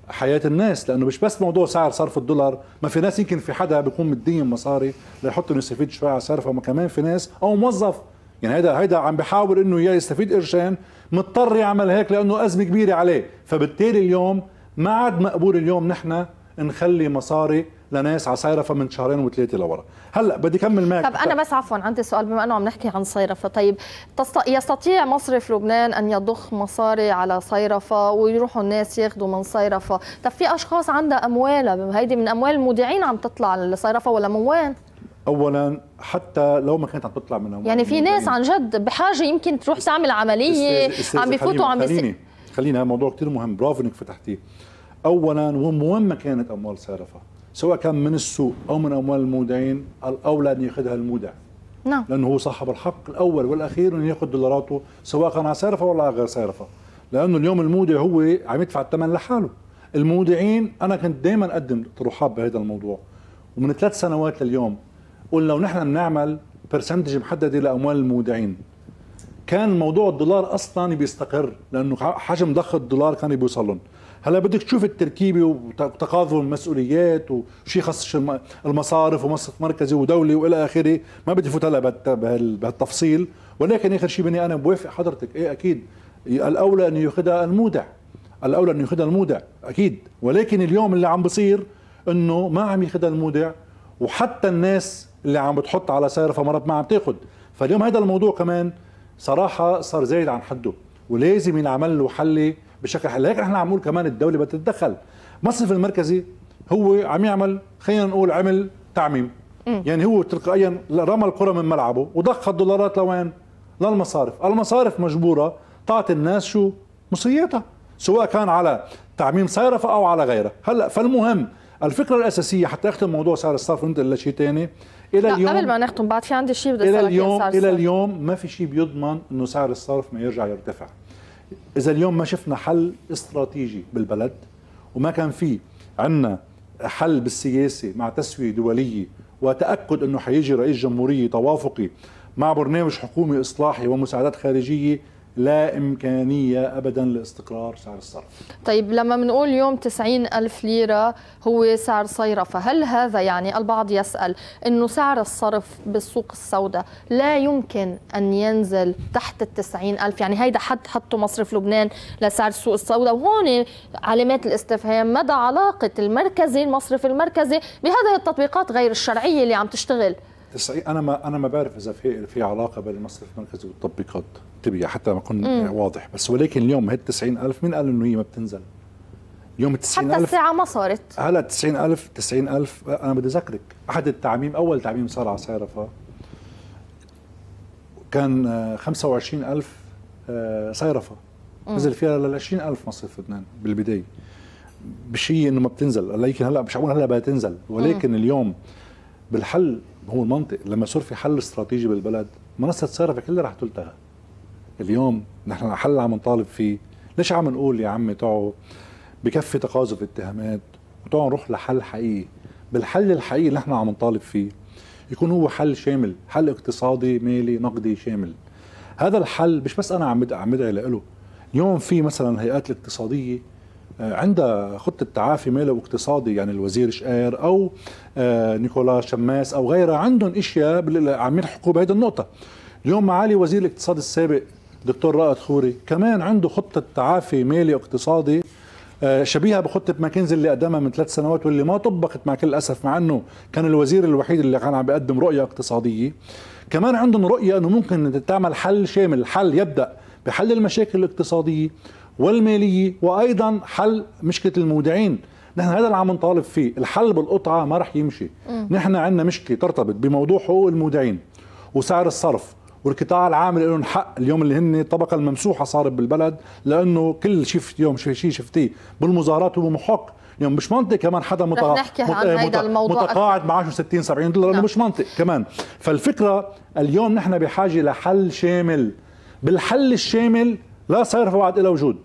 S2: حياه الناس لانه مش بس موضوع سعر صرف الدولار ما في ناس يمكن في حدا بيكون مدين مصاري ليحطوا يستفيد شوي على صرفه ما كمان في ناس او موظف يعني هيدا هيدا عم بحاول انه يا يستفيد قرشين مضطر يعمل هيك لانه ازمه كبيره عليه فبالتالي اليوم ما عاد مقبول اليوم نحن نخلي مصاري لناس على صيرفة من شهرين وثلاثة لورا هلا بدي كمل معك طب أنا
S1: بس عفوا عندي سؤال بما أنه عم نحكي عن صيرفة طيب تست... يستطيع مصرف لبنان أن يضخ مصاري على صيرفة ويروحوا الناس ياخذوا من صيرفة طب في أشخاص عندها أموالها هيدي من أموال المودعين عم تطلع للصيرفة ولا من وين؟
S2: اولا حتى لو ما كانت عم تطلع منها يعني في ناس عن
S1: جد بحاجه يمكن تروح تعمل عمليه استاذ استاذ عم بفوتوا عم خليني
S2: خليني هذا موضوع كثير مهم برافو انك فتحتيه اولا وين ما كانت اموال سارفه سواء كان من السوق او من اموال المودعين الاولى ان ياخذها المودع نعم لانه هو صاحب الحق الاول والاخير انه ياخذ دولاراته سواء كان على سارفه ولا على غير سارفه لانه اليوم المودع هو عم يدفع الثمن لحاله المودعين انا كنت دائما اقدم طروحات بهذا الموضوع ومن ثلاث سنوات لليوم قلنا لو نحن بنعمل برسنتج محدده لاموال المودعين كان موضوع الدولار اصلا بيستقر لانه حجم ضخ الدولار كان بيوصل لهم هلا بدك تشوف التركيبه وتقاضوا المسؤوليات وشي خص المصارف ومصرف مركزي ودولي والى اخره ما بدي فوت هلا بهالتفصيل ولكن اخر شيء بني انا بوافق حضرتك ايه اكيد الاولى انه ياخذها المودع الاولى انه ياخذها المودع اكيد ولكن اليوم اللي عم بصير انه ما عم ياخذها المودع وحتى الناس اللي عم بتحط على سعر فمرات ما عم تاخد فاليوم هذا الموضوع كمان صراحه صار زايد عن حده ولازم ينعمل له حل بشكل حل لكن احنا عم نقول كمان الدوله بتتدخل المصرف المركزي هو عم يعمل خلينا نقول عمل تعميم م. يعني هو تلقائيا رمى الكره من ملعبه وضخ الدولارات لوين للمصارف المصارف مجبوره تعطي الناس شو مصرياتها سواء كان على تعميم صرفه او على غيره هلا فالمهم الفكره الاساسيه حتى اختم موضوع سعر الصرف وانت لا شيء ثاني الى لا اليوم قبل ما
S1: نختم بعد في عندي شيء بدي الى اليوم الى اليوم
S2: ما في شيء بيضمن انه سعر الصرف ما يرجع يرتفع اذا اليوم ما شفنا حل استراتيجي بالبلد وما كان في عندنا حل بالسياسه مع تسويه دوليه وتاكد انه حيجي رئيس جمهوريه توافقي مع برنامج حكومي اصلاحي ومساعدات خارجيه لا إمكانية أبدا لاستقرار سعر الصرف
S1: طيب لما بنقول يوم 90 ألف ليرة هو سعر صيرفة هل هذا يعني البعض يسأل أنه سعر الصرف بالسوق السوداء لا يمكن أن ينزل تحت ال 90 ألف يعني هيدا حد حطه مصرف لبنان لسعر السوق السوداء وهون علامات الاستفهام مدى علاقة المركزي المصرف المركزي بهذه التطبيقات غير الشرعية اللي عم تشتغل
S2: انا ما انا ما بعرف اذا في في علاقه بين المصرف المركزي والتطبيقات تبيع حتى اكون واضح بس ولكن اليوم هي ال 90000 مين قال انه هي ما بتنزل؟ يوم 90000 حتى الساعة ما صارت هلا 90000 90000 أنا بدي أذكرك أحد التعميم أول تعميم صار على صيرفة كان 25000 صيرفة آه، آه، نزل فيها لل 20000 مصرف لبنان بالبداية بشيء انه ما بتنزل لكن هلا مش هلا بدها تنزل ولكن اليوم بالحل هو المنطق لما صار في حل استراتيجي بالبلد منصه صيرفة كلها رح تلتغى اليوم نحن الحل عم نطالب فيه ليش عم نقول يا عمي تعوا بكفي تقاذف اتهامات وتعوا نروح لحل حقيقي بالحل الحقيقي اللي نحن عم نطالب فيه يكون هو حل شامل حل اقتصادي مالي نقدي شامل هذا الحل مش بس انا عم عم بدعي له اليوم في مثلا هيئات الاقتصاديه آه، عندها خطة تعافي مالي واقتصادي يعني الوزير شقير أو آه، نيكولا شماس أو غيرها عندهم إشياء عم يلحقوا بهيدي النقطة اليوم معالي وزير الاقتصاد السابق دكتور رائد خوري كمان عنده خطة تعافي مالي اقتصادي آه، شبيهة بخطة ماكنزي اللي قدمها من ثلاث سنوات واللي ما طبقت مع كل الأسف مع أنه كان الوزير الوحيد اللي كان عم بيقدم رؤية اقتصادية كمان عندهم رؤية أنه ممكن تعمل حل شامل حل يبدأ بحل المشاكل الاقتصادية والمالية وأيضا حل مشكلة المودعين نحن هذا اللي عم نطالب فيه الحل بالقطعة ما رح يمشي م. نحن عندنا مشكلة ترتبط بموضوع حقوق المودعين وسعر الصرف والقطاع العام اللي لهم حق اليوم اللي هن الطبقه الممسوحه صارت بالبلد لانه كل شفت يوم شيء شفتيه بالمظاهرات محق يعني مش منطق كمان حدا مت... مت... مت... متقاعد معاش 60 70 دولار لانه نعم. مش منطق كمان فالفكره اليوم نحن بحاجه لحل شامل بالحل الشامل لا صرف بعد الى وجود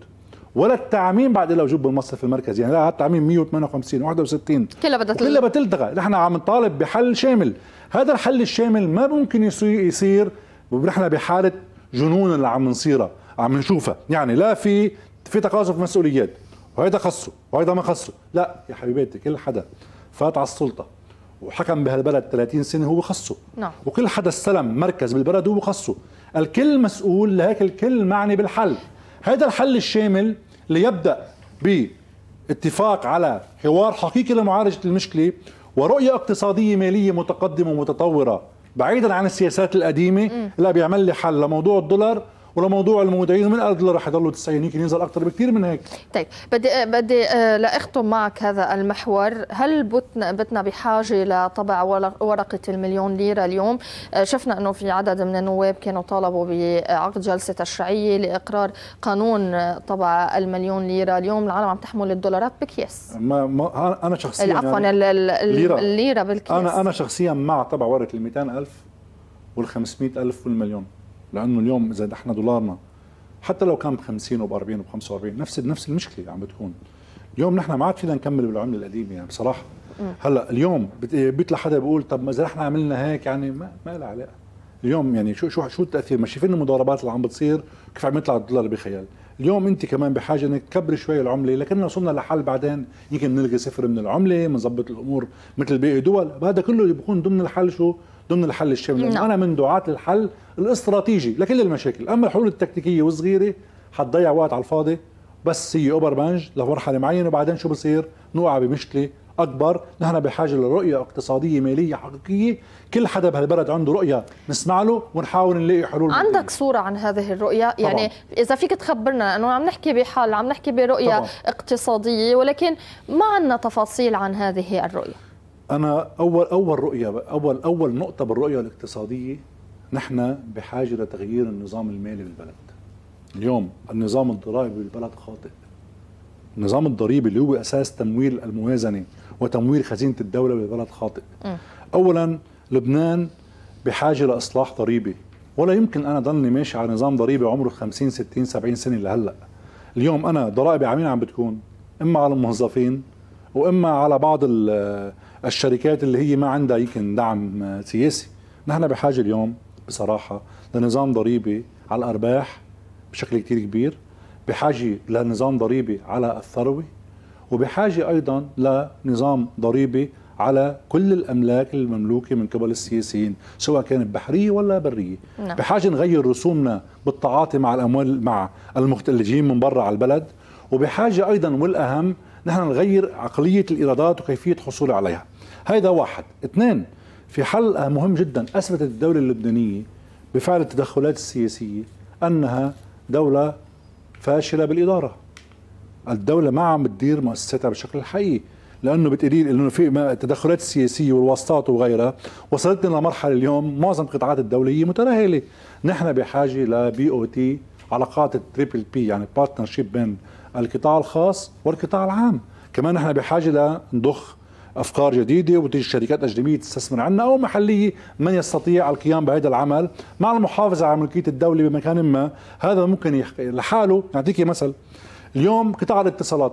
S2: ولا التعميم بعد الى وجود بالمصرف المركزي يعني لا التعميم 158 61 كلها بدها كلها بتلتغى نحن عم نطالب بحل شامل هذا الحل الشامل ما ممكن يصير ونحن بحاله جنون اللي عم نصيرها عم نشوفها يعني لا في في تقاسم مسؤوليات وهيدا خصه وهيدا ما خصه لا يا حبيباتي كل حدا فات على السلطه وحكم بهالبلد 30 سنه هو خصه نعم. وكل حدا استلم مركز بالبلد هو خصه الكل مسؤول لهيك الكل معني بالحل هذا الحل الشامل اللي يبدا باتفاق على حوار حقيقي لمعالجه المشكله ورؤيه اقتصاديه ماليه متقدمه ومتطوره بعيدا عن السياسات القديمه لا بيعمل لي حل لموضوع الدولار ولموضوع المودعين من ادلر رح يضلوا 90 يمكن ينزل اكثر بكثير من هيك طيب
S1: بدي بدي آه، لاختم معك هذا المحور هل بتنا بتنا بحاجه لطبع ورقه المليون ليره اليوم آه، شفنا انه في عدد من النواب كانوا طالبوا بعقد جلسه تشريعيه لاقرار قانون طبع المليون ليره اليوم العالم عم تحمل الدولارات بكياس
S2: ما, ما انا شخصيا عفوا يعني الليره الليره بالكياس انا انا شخصيا مع طبع ورقه ال 200000 وال 500000 والمليون لانه اليوم اذا احنا دولارنا حتى لو كان ب 50 وب 40 وب 45 نفس نفس المشكله عم بتكون اليوم نحن ما عاد فينا نكمل بالعمله القديمه يعني بصراحه هلا اليوم إيه، بيطلع حدا بيقول طب ما اذا نحن عملنا هيك يعني ما, ما لها علاقه اليوم يعني شو شو شو التاثير ما شايفين المضاربات اللي عم بتصير كيف عم يطلع الدولار بخيال اليوم انت كمان بحاجه انك تكبري شوي العمله لكن وصلنا لحل بعدين يمكن نلغي صفر من العمله بنظبط الامور مثل باقي الدول هذا كله بيكون ضمن الحل شو ضمن الحل الشامل لانه نعم. انا من دعاه الحل الاستراتيجي لكل المشاكل اما الحلول التكتيكيه وصغيره حتضيع وقت على الفاضي بس هي اوبر مانج لمرحله معينه وبعدين شو بصير نوقع بمشكله اكبر نحن بحاجه لرؤيه اقتصاديه ماليه حقيقيه كل حدا بهالبلد عنده رؤيه نسمع له ونحاول نلاقي حلول عندك
S1: ممكنة. صوره عن هذه الرؤيه يعني طبعا. يعني اذا فيك تخبرنا لانه عم نحكي بحال عم نحكي برؤيه طبعا. اقتصاديه ولكن ما عندنا تفاصيل عن هذه الرؤيه
S2: انا اول اول رؤيه اول اول نقطه بالرؤيه الاقتصاديه نحن بحاجه لتغيير النظام المالي بالبلد اليوم النظام الضرائبي بالبلد خاطئ النظام الضريبي اللي هو اساس تمويل الموازنه وتمويل خزينه الدوله بالبلد خاطئ م. اولا لبنان بحاجه لاصلاح ضريبي ولا يمكن انا ضلني ماشي على نظام ضريبي عمره 50 60 70 سنه لهلا اليوم انا ضرائبي عمين عم بتكون اما على الموظفين واما على بعض الـ الشركات اللي هي ما عندها يمكن دعم سياسي نحن بحاجه اليوم بصراحه لنظام ضريبي على الارباح بشكل كتير كبير بحاجه لنظام ضريبي على الثروه وبحاجه ايضا لنظام ضريبي على كل الاملاك المملوكه من قبل السياسيين سواء كانت بحريه ولا بريه نعم. بحاجه نغير رسومنا بالتعاطي مع الاموال مع المختلجين من برا على البلد وبحاجه ايضا والاهم نحن نغير عقليه الايرادات وكيفيه الحصول عليها هيدا واحد اثنين في حلقة مهم جدا أثبتت الدولة اللبنانية بفعل التدخلات السياسية أنها دولة فاشلة بالإدارة الدولة ما عم تدير مؤسساتها بشكل حقيقي لانه بتقولي انه في التدخلات السياسيه والواسطات وغيرها وصلتنا لمرحله اليوم معظم قطاعات الدوله هي مترهله نحن بحاجه لبي او تي علاقات التريبل بي يعني بارتنرشيب بين القطاع الخاص والقطاع العام كمان نحن بحاجه لنضخ افكار جديده وتيجي شركات اجنبيه تستثمر عنا او محليه من يستطيع القيام بهذا العمل مع المحافظه على ملكيه الدوله بمكان ما هذا ممكن لحاله نعطيك مثل اليوم قطاع الاتصالات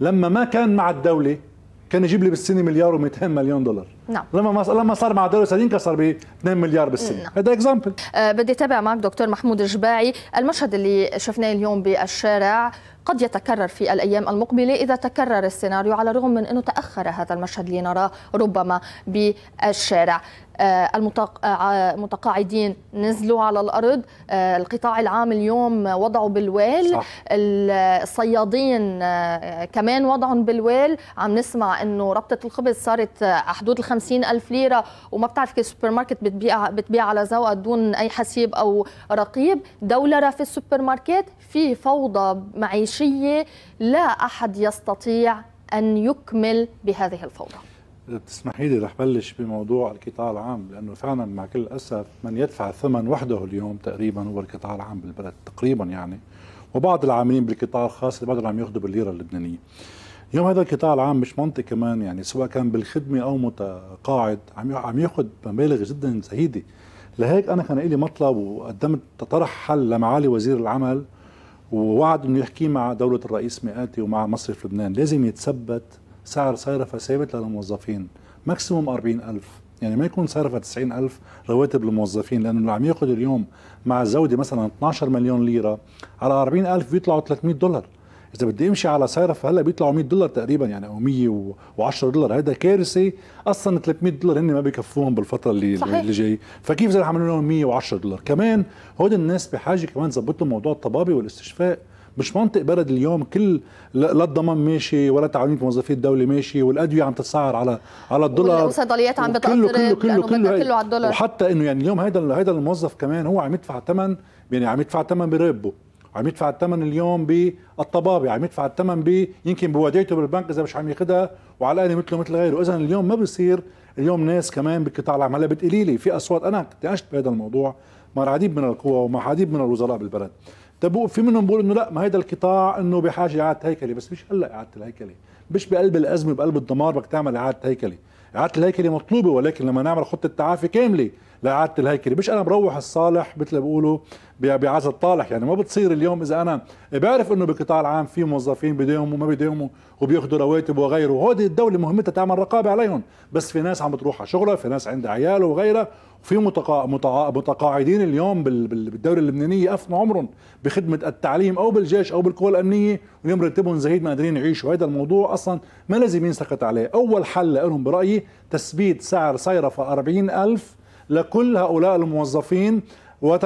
S2: لما ما كان مع الدوله كان يجيب لي بالسنه مليار و200 مليون دولار نعم لما لما صار مع الدوله صار ينكسر ب 2 مليار بالسنه نعم. هذا اكزامبل
S1: أه بدي اتابع معك دكتور محمود الجباعي المشهد اللي شفناه اليوم بالشارع قد يتكرر في الأيام المقبلة إذا تكرر السيناريو على الرغم من أنه تأخر هذا المشهد لنراه ربما بالشارع آه، المتقاعدين آه، نزلوا على الارض آه، القطاع العام اليوم وضعه بالويل صح. الصيادين كمان وضعهم بالويل عم نسمع انه ربطه الخبز صارت حدود ال ألف ليره وما بتعرف كيف السوبر ماركت بتبيع بتبيع على ذوقها دون اي حسيب او رقيب دولره في السوبر ماركت في فوضى معيشيه لا احد يستطيع ان يكمل بهذه الفوضى
S2: إذا بتسمحي لي رح بلش بموضوع القطاع العام لأنه فعلا مع كل الأسف من يدفع الثمن وحده اليوم تقريبا هو القطاع العام بالبلد تقريبا يعني وبعض العاملين بالقطاع الخاص اللي بعدهم عم ياخذوا بالليرة اللبنانية اليوم هذا القطاع العام مش منطقي كمان يعني سواء كان بالخدمة أو متقاعد عم عم ياخذ مبالغ جدا زهيدة لهيك أنا كان لي مطلب وقدمت طرح حل لمعالي وزير العمل ووعد انه يحكي مع دوله الرئيس مئاتي ومع مصرف لبنان لازم يتثبت سعر صرفة ثابت للموظفين ماكسيموم 40000 يعني ما يكون صرفة 90000 رواتب للموظفين لأنه اللي عم ياخذ اليوم مع زودة مثلا 12 مليون ليرة على 40000 بيطلعوا 300 دولار إذا بدي أمشي على صرف هلا بيطلعوا 100 دولار تقريبا يعني أو 110 دولار هذا كارثة أصلا 300 دولار هن ما بكفوهم بالفترة اللي صحيح. اللي جاي فكيف إذا رح لهم 110 دولار كمان هود الناس بحاجة كمان تظبط لهم موضوع الطبابة والاستشفاء مش منطق بلد اليوم كل لا الضمان ماشي ولا تعاونيه موظفي الدوله ماشي والادويه عم تتسعر على على الدولار والصيدليات عم بتقطر كله كله كله, كله على الدولار وحتى انه يعني اليوم هذا هذا الموظف كمان هو عم يدفع ثمن يعني عم يدفع ثمن بربه عم يدفع الثمن اليوم بالطبابه عم يدفع الثمن ب يمكن بوديته بالبنك اذا مش عم ياخذها وعلى الاقل مثله مثل غيره اذا اليوم ما بصير اليوم ناس كمان بقطاع العمل هلا بتقولي لي في اصوات انا تعشت بهذا الموضوع مع العديد من القوى ومع العديد من الوزراء بالبلد طيب في منهم بيقول انه لا ما هيدا القطاع انه بحاجه اعاده هيكله بس مش هلا اعاده الهيكله مش بقلب الازمه بقلب الدمار بدك تعمل اعاده هيكله اعاده الهيكله مطلوبه ولكن لما نعمل خطه تعافي كامله لاعاده الهيكله مش انا بروح الصالح مثل ما بيقولوا بعز الطالح يعني ما بتصير اليوم اذا انا بعرف انه بالقطاع العام في موظفين بدهم وما بدهم وبياخذوا رواتب وغيره هودي الدوله مهمتها تعمل رقابه عليهم بس في ناس عم تروح على شغلها في ناس عندها عيال وغيرها وفي متقا... متع... متقاعدين اليوم بال... بالدوله اللبنانيه افنوا عمرهم بخدمه التعليم او بالجيش او بالقوى الامنيه واليوم راتبهم زهيد ما قادرين يعيشوا هذا الموضوع اصلا ما لازم ينسقط عليه اول حل لهم برايي تثبيت سعر صيرفه 40000 لكل هؤلاء الموظفين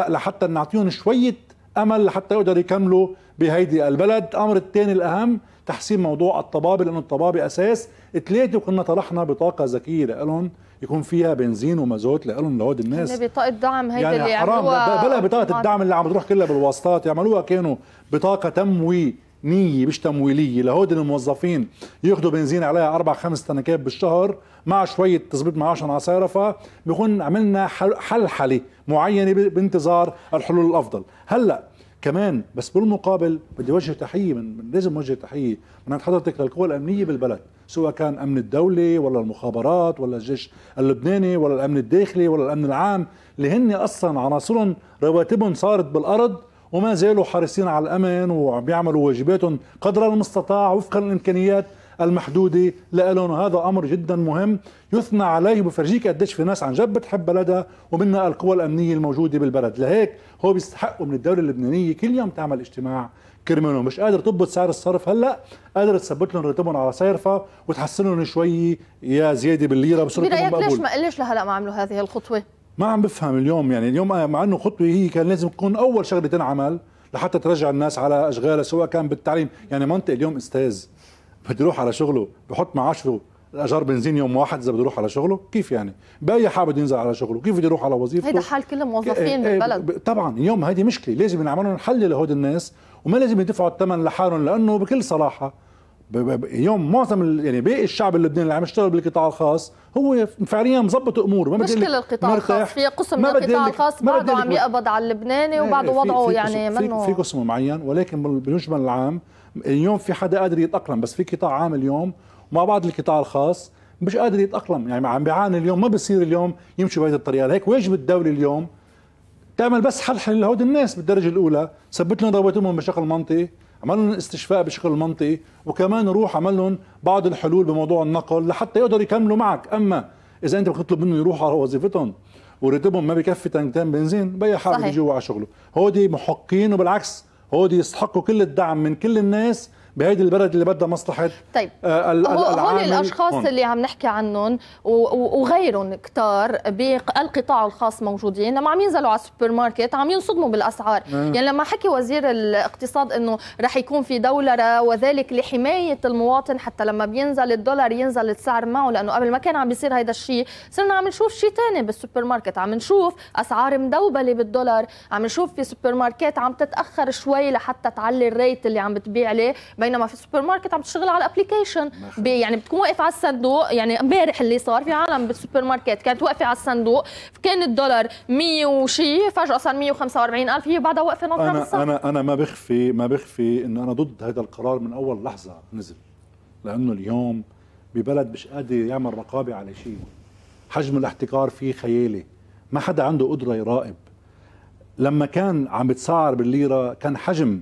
S2: لحتى نعطيهم شوية أمل لحتى يقدر يكملوا بهيدي البلد الأمر الثاني الأهم تحسين موضوع الطبابة لأنه الطبابة أساس ثلاثة وكنا طرحنا بطاقة ذكية لهم يكون فيها بنزين ومازوت لهم لهود الناس
S1: بطاقة دعم هيدا يعني اللي حرام بلا بطاقة
S2: الدعم اللي عم تروح كلها بالواسطات يعملوها كانوا بطاقة تموي نية مش تمويلية لهود الموظفين ياخذوا بنزين عليها أربع خمس تنكات بالشهر مع شوية تظبيط معاش على صرفة بيكون عملنا حلحلة معينة بانتظار الحلول الأفضل هلأ كمان بس بالمقابل بدي وجه تحيه من لازم وجه تحيه من عند حضرتك للقوى الامنيه بالبلد سواء كان امن الدوله ولا المخابرات ولا الجيش اللبناني ولا الامن الداخلي ولا الامن العام اللي هن اصلا عناصرهم رواتبهم صارت بالارض وما زالوا حريصين على الأمن وبيعملوا واجباتهم قدر المستطاع وفقا للإمكانيات المحدودة لهم وهذا أمر جدا مهم يثنى عليه وبفرجيك قديش في ناس عن جد بتحب بلدها ومنها القوى الأمنية الموجودة بالبلد لهيك هو بيستحقوا من الدولة اللبنانية كل يوم تعمل اجتماع كرمالهم مش قادر تضبط سعر الصرف هلا قادر تثبت لهم راتبهم على صيرفة وتحسن لهم شوي يا زياده بالليره بصوره مقبوله برايك ليش ما
S1: ليش لهلا ما عملوا هذه الخطوه
S2: ما عم بفهم اليوم يعني اليوم آه، مع انه خطوه هي كان لازم تكون اول شغله تنعمل لحتى ترجع الناس على اشغالها سواء كان بالتعليم يعني منطق اليوم استاذ بده يروح على شغله بحط معاشه الاجار بنزين يوم واحد اذا بده يروح على شغله كيف يعني باي حال بده ينزل على شغله كيف بده يروح على وظيفته هيدا حال
S1: كل الموظفين إيه، إيه، بالبلد
S2: طبعا اليوم هيدي مشكله لازم لهم حل لهود الناس وما لازم يدفعوا الثمن لحالهم لانه بكل صراحه يوم معظم يعني باقي الشعب اللبناني اللي عم يشتغل بالقطاع الخاص هو فعليا مزبط اموره ما بدي مش كل القطاع الخاص في قسم من القطاع الخاص بعده عم يقبض
S1: على اللبناني إيه، وبعده وضعه في يعني منه في
S2: قسم معين ولكن بالمجمل العام اليوم في حدا قادر يتاقلم بس في قطاع عام اليوم مع بعض القطاع الخاص مش قادر يتاقلم يعني عم بيعاني اليوم ما بصير اليوم يمشي بهذه الطريقه لهيك واجب الدوله اليوم تعمل بس حل لهود الناس بالدرجه الاولى ثبت لهم رواتبهم بشكل منطقي عملنا الاستشفاء بشكل منطقي وكمان روح عملهم بعض الحلول بموضوع النقل لحتى يقدروا يكملوا معك اما اذا انت بتطلب منهم يروحوا على وظيفتهم وراتبهم ما بكفي تنكتان بنزين بيا حابب يجوا على شغله هودي محقين وبالعكس هودي يستحقوا كل الدعم من كل الناس بهيدي البلد اللي بدها مصلحه
S1: طيب آه، هون الاشخاص هون. اللي عم نحكي عنهم وغيرهم كتار بالقطاع الخاص موجودين لما عم ينزلوا على السوبر ماركت عم ينصدموا بالاسعار مم. نعم. يعني لما حكي وزير الاقتصاد انه رح يكون في دولره وذلك لحمايه المواطن حتى لما بينزل الدولار ينزل السعر معه لانه قبل ما كان عم بيصير هيدا الشيء صرنا عم نشوف شيء ثاني بالسوبر ماركت عم نشوف اسعار مدوبله بالدولار عم نشوف في سوبر ماركت عم تتاخر شوي لحتى تعلي الريت اللي عم بتبيع عليه بينما في السوبر ماركت عم تشتغل على الابلكيشن يعني بتكون واقف على الصندوق يعني امبارح اللي صار في عالم بالسوبر ماركت كانت واقفه على الصندوق كان الدولار 100 وشي فجاه صار 145000 هي بعدها واقفه ناطره انا
S2: انا انا ما بخفي ما بخفي انه انا ضد هذا القرار من اول لحظه نزل لانه اليوم ببلد مش قادر يعمل رقابه على شيء حجم الاحتكار فيه خيالي ما حدا عنده قدره يراقب لما كان عم بتسعر بالليره كان حجم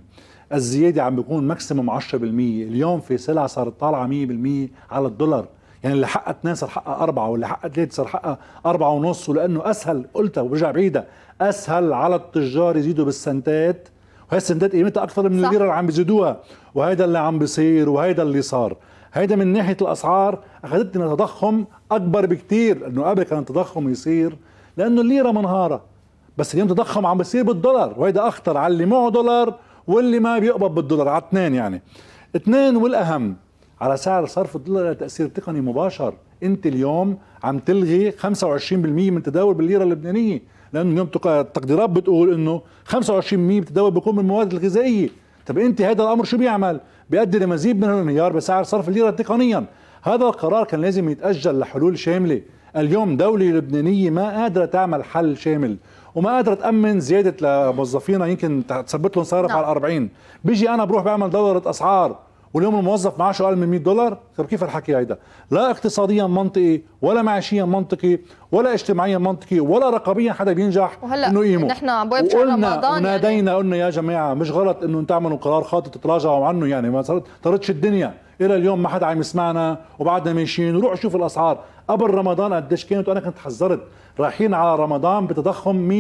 S2: الزياده عم بيكون ماكسيموم 10% اليوم في سلع صارت طالعه 100% على الدولار يعني اللي حقق 2 صار حقق 4 واللي حقق 3 صار حقق 4 ونص ولانه اسهل قلتها وبرجع بعيدها اسهل على التجار يزيدوا بالسنتات وهي السنتات قيمتها اكثر من الليره اللي عم بيزيدوها وهيدا اللي عم بيصير وهيدا اللي صار هيدا من ناحيه الاسعار اخذتنا تضخم اكبر بكثير لانه قبل كان التضخم يصير لانه الليره منهاره بس اليوم تضخم عم بيصير بالدولار وهيدا اخطر على اللي معه دولار واللي ما بيقبض بالدولار على اثنين يعني اثنين والاهم على سعر صرف الدولار تاثير تقني مباشر انت اليوم عم تلغي 25% من تداول بالليره اللبنانيه لانه اليوم التقديرات بتقول انه 25% من بيكون من المواد الغذائيه طب انت هذا الامر شو بيعمل بيؤدي لمزيد من الانهيار بسعر صرف الليره تقنيا هذا القرار كان لازم يتاجل لحلول شامله اليوم دولة لبنانية ما قادرة تعمل حل شامل وما قادره تامن زياده لموظفينا يمكن تثبت لهم صارف نعم. على 40 بيجي انا بروح بعمل دوره اسعار واليوم الموظف معاشه اقل من 100 دولار طب كيف الحكي هيدا لا اقتصاديا منطقي ولا معيشيا منطقي ولا اجتماعيا منطقي ولا رقابيا حدا بينجح وهلا انه يقيمه نحن عم وقلنا نادينا يعني. قلنا يا جماعه مش غلط انه تعملوا قرار خاطئ تتراجعوا عنه يعني ما صارت طردش الدنيا الى اليوم ما حدا عم يسمعنا وبعدنا ماشيين روح شوف الاسعار قبل رمضان قديش كانت وانا كنت حذرت رايحين على رمضان بتضخم 100%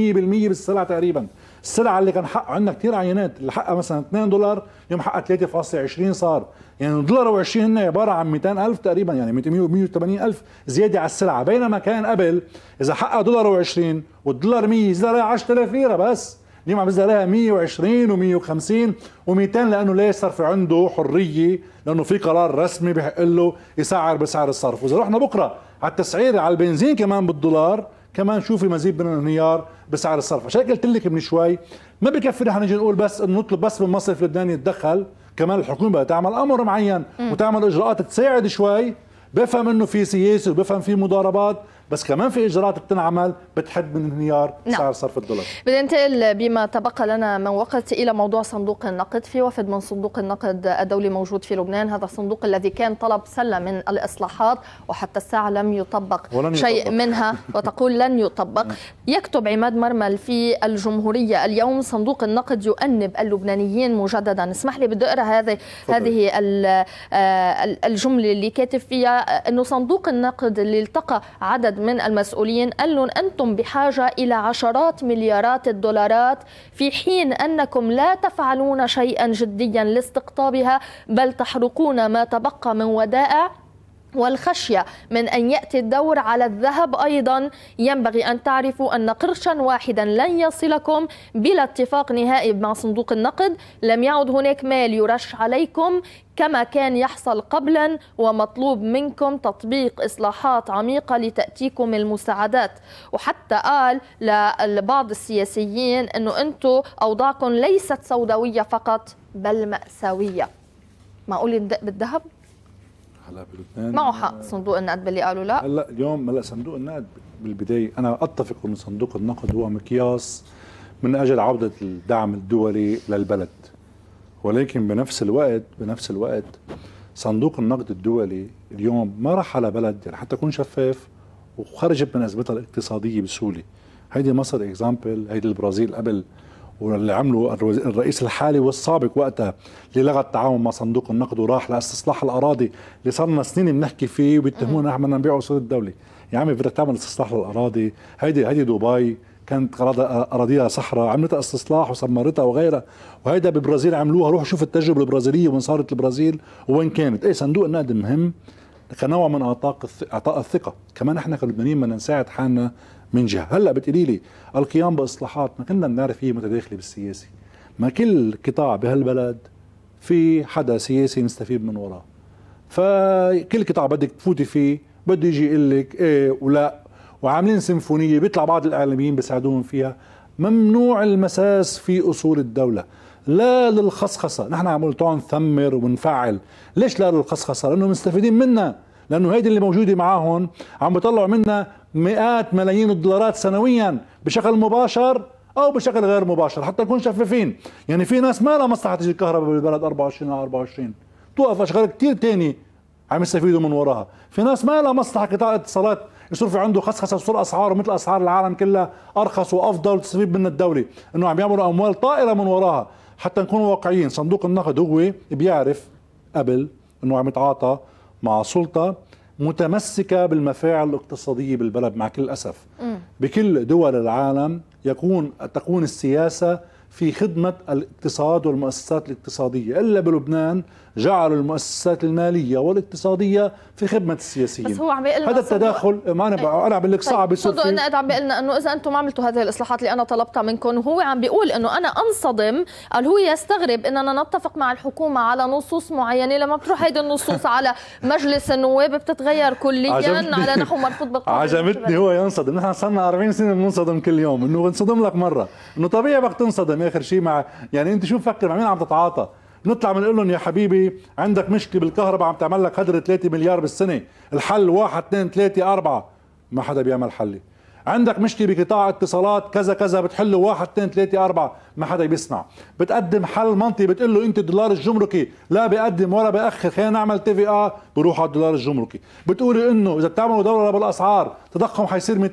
S2: بالسلع تقريبا السلعه اللي كان حقها عندنا كثير عينات اللي حقها مثلا 2 دولار يوم حقها 3.20 صار يعني دولار و20 هن عباره عن 200000 تقريبا يعني 180000 زياده على السلعه بينما كان قبل اذا حقها دولار و20 والدولار 100 زياده 10000 ليره بس دي عم لها 120 و150 و200 لانه ليش صار في عنده حريه لانه في قرار رسمي بحق له يسعر بسعر الصرف واذا رحنا بكره على التسعير على البنزين كمان بالدولار كمان شوفي مزيد من الانهيار بسعر الصرف عشان قلت لك من شوي ما بكفي نحن نجي نقول بس انه نطلب بس من مصرف لبناني يتدخل كمان الحكومه بدها تعمل امر معين وتعمل اجراءات تساعد شوي بفهم انه في سياسه وبفهم في مضاربات بس كمان في اجراءات بتنعمل بتحد من انهيار نعم. سعر صرف الدولار
S1: بدي انتقل بما تبقى لنا من وقت الى موضوع صندوق النقد في وفد من صندوق النقد الدولي موجود في لبنان هذا الصندوق الذي كان طلب سله من الاصلاحات وحتى الساعه لم يطبق شيء يطبق. منها وتقول لن يطبق يكتب عماد مرمل في الجمهوريه اليوم صندوق النقد يؤنب اللبنانيين مجددا اسمح لي بدي اقرا هذه هذه آه، الجمله اللي كاتب فيها انه صندوق النقد اللي التقى عدد من المسؤولين قال لهم أنتم بحاجة إلى عشرات مليارات الدولارات في حين أنكم لا تفعلون شيئا جديا لاستقطابها بل تحرقون ما تبقى من ودائع والخشية من أن يأتي الدور على الذهب أيضا ينبغي أن تعرفوا أن قرشا واحدا لن يصلكم بلا اتفاق نهائي مع صندوق النقد لم يعد هناك مال يرش عليكم كما كان يحصل قبلا ومطلوب منكم تطبيق إصلاحات عميقة لتأتيكم المساعدات وحتى قال لبعض السياسيين أنه أنتم أوضاعكم ليست سوداوية فقط بل مأساوية معقول ندق بالذهب؟
S2: هلا بلبنان معه حق صندوق
S1: النقد باللي قالوا لا
S2: هلا اليوم هلا صندوق النقد بالبدايه انا اتفق انه صندوق النقد هو مقياس من اجل عوده الدعم الدولي للبلد ولكن بنفس الوقت بنفس الوقت صندوق النقد الدولي اليوم ما راح على بلد يعني حتى يكون شفاف وخرجت من ازمتها الاقتصاديه بسهوله هيدي مصر اكزامبل هيدي البرازيل قبل واللي عمله الرئيس الحالي والسابق وقتها اللي لغى التعاون مع صندوق النقد وراح لاستصلاح الاراضي اللي صرنا سنين بنحكي فيه وبيتهمونا احنا بدنا نبيع اصول الدوله يا عمي بدك تعمل استصلاح للاراضي هيدي هيدي دبي كانت اراضيها صحراء عملتها استصلاح وسمرتها وغيرها وهيدا ببرازيل عملوها روح شوف التجربه البرازيليه وين صارت البرازيل وين كانت اي صندوق النقد مهم كنوع من اعطاء اعطاء الثقه كمان احنا كلبنانيين بدنا نساعد حالنا من جهه هلا بتقولي لي القيام باصلاحات ما كنا بنعرف هي متداخله بالسياسه ما كل قطاع بهالبلد في حدا سياسي مستفيد من وراه فكل قطاع بدك تفوتي فيه بده يجي يقول لك ايه ولا وعاملين سيمفونيه بيطلع بعض الاعلاميين بيساعدوهم فيها ممنوع المساس في اصول الدوله لا للخصخصه نحن عم نقول نثمر ونفعل ليش لا للخصخصه لانه مستفيدين منها لانه هيدي اللي موجوده معاهم عم بيطلعوا منا مئات ملايين الدولارات سنويا بشكل مباشر او بشكل غير مباشر حتى نكون شفافين يعني في ناس ما لها مصلحه تجي الكهرباء بالبلد 24 على 24 توقف اشغال كثير تاني عم يستفيدوا من وراها في ناس ما لها مصلحه قطاع اتصالات يصير في عنده خصخصه وصول اسعاره مثل اسعار العالم كلها ارخص وافضل وتستفيد منها الدوله انه عم يعملوا اموال طائله من وراها حتى نكون واقعيين صندوق النقد هو بيعرف قبل انه عم يتعاطى مع سلطه متمسكة بالمفاعل الاقتصادية بالبلد مع كل أسف بكل دول العالم يكون تكون السياسة في خدمة الاقتصاد والمؤسسات الاقتصادية إلا بلبنان جعلوا المؤسسات الماليه والاقتصاديه في خدمه السياسيين بس هو عم هذا التداخل ما انا انا عم بقول لك طيب، صعب يصير صدق أنا
S1: عم بيقول لنا انه اذا انتم ما عملتوا هذه الاصلاحات اللي انا طلبتها منكم وهو عم بيقول انه انا انصدم قال هو يستغرب اننا نتفق مع الحكومه على نصوص معينه لما بتروح هيدي النصوص على مجلس النواب بتتغير كليا على نحو مرفوض بالقانون عجبتني
S2: هو ينصدم نحن صرنا 40 سنه بننصدم كل يوم انه بنصدم لك مره انه طبيعي بدك تنصدم اخر شيء مع يعني انت شو مفكر مع مين عم تتعاطى نطلع بنقول لهم يا حبيبي عندك مشكله بالكهرباء عم تعمل لك هدر 3 مليار بالسنه الحل 1 2 3 4 ما حدا بيعمل حل عندك مشكله بقطاع اتصالات كذا كذا بتحله واحد اثنين ثلاثه اربعه ما حدا بيسمع بتقدم حل منطقي بتقول له انت الدولار الجمركي لا بقدم ولا باخر خلينا نعمل تي في اه بروح على الدولار الجمركي بتقولي انه اذا بتعملوا دولار بالاسعار تضخم حيصير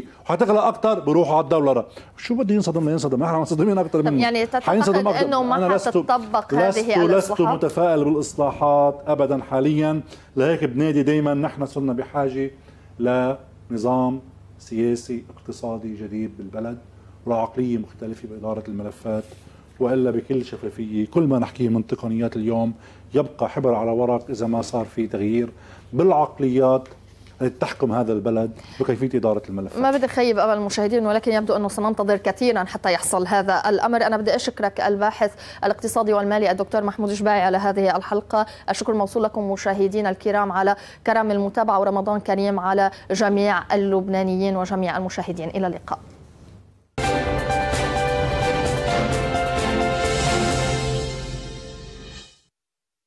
S2: 200% وحتغلى اكثر بروحوا على الدولار شو بده ينصدم ينصدم نحن منصدمين اكثر منه يعني
S1: تتفقد انه ما حتطبق هذه لست لست
S2: متفائل بالاصلاحات ابدا حاليا لهيك بنادي دائما نحن صرنا بحاجه لنظام سياسي اقتصادي جديد بالبلد وعقلية مختلفة بإدارة الملفات وإلا بكل شفافية كل ما نحكيه من تقنيات اليوم يبقى حبر على ورق إذا ما صار في تغيير بالعقليات تحكم هذا البلد بكيفية اداره الملف ما
S1: بدي خيب امل المشاهدين ولكن يبدو انه سننتظر كثيرا حتى يحصل هذا الامر انا بدي اشكرك الباحث الاقتصادي والمالي الدكتور محمود جباعي على هذه الحلقه الشكر موصول لكم مشاهدينا الكرام على كرم المتابعه ورمضان كريم على جميع اللبنانيين وجميع المشاهدين الى اللقاء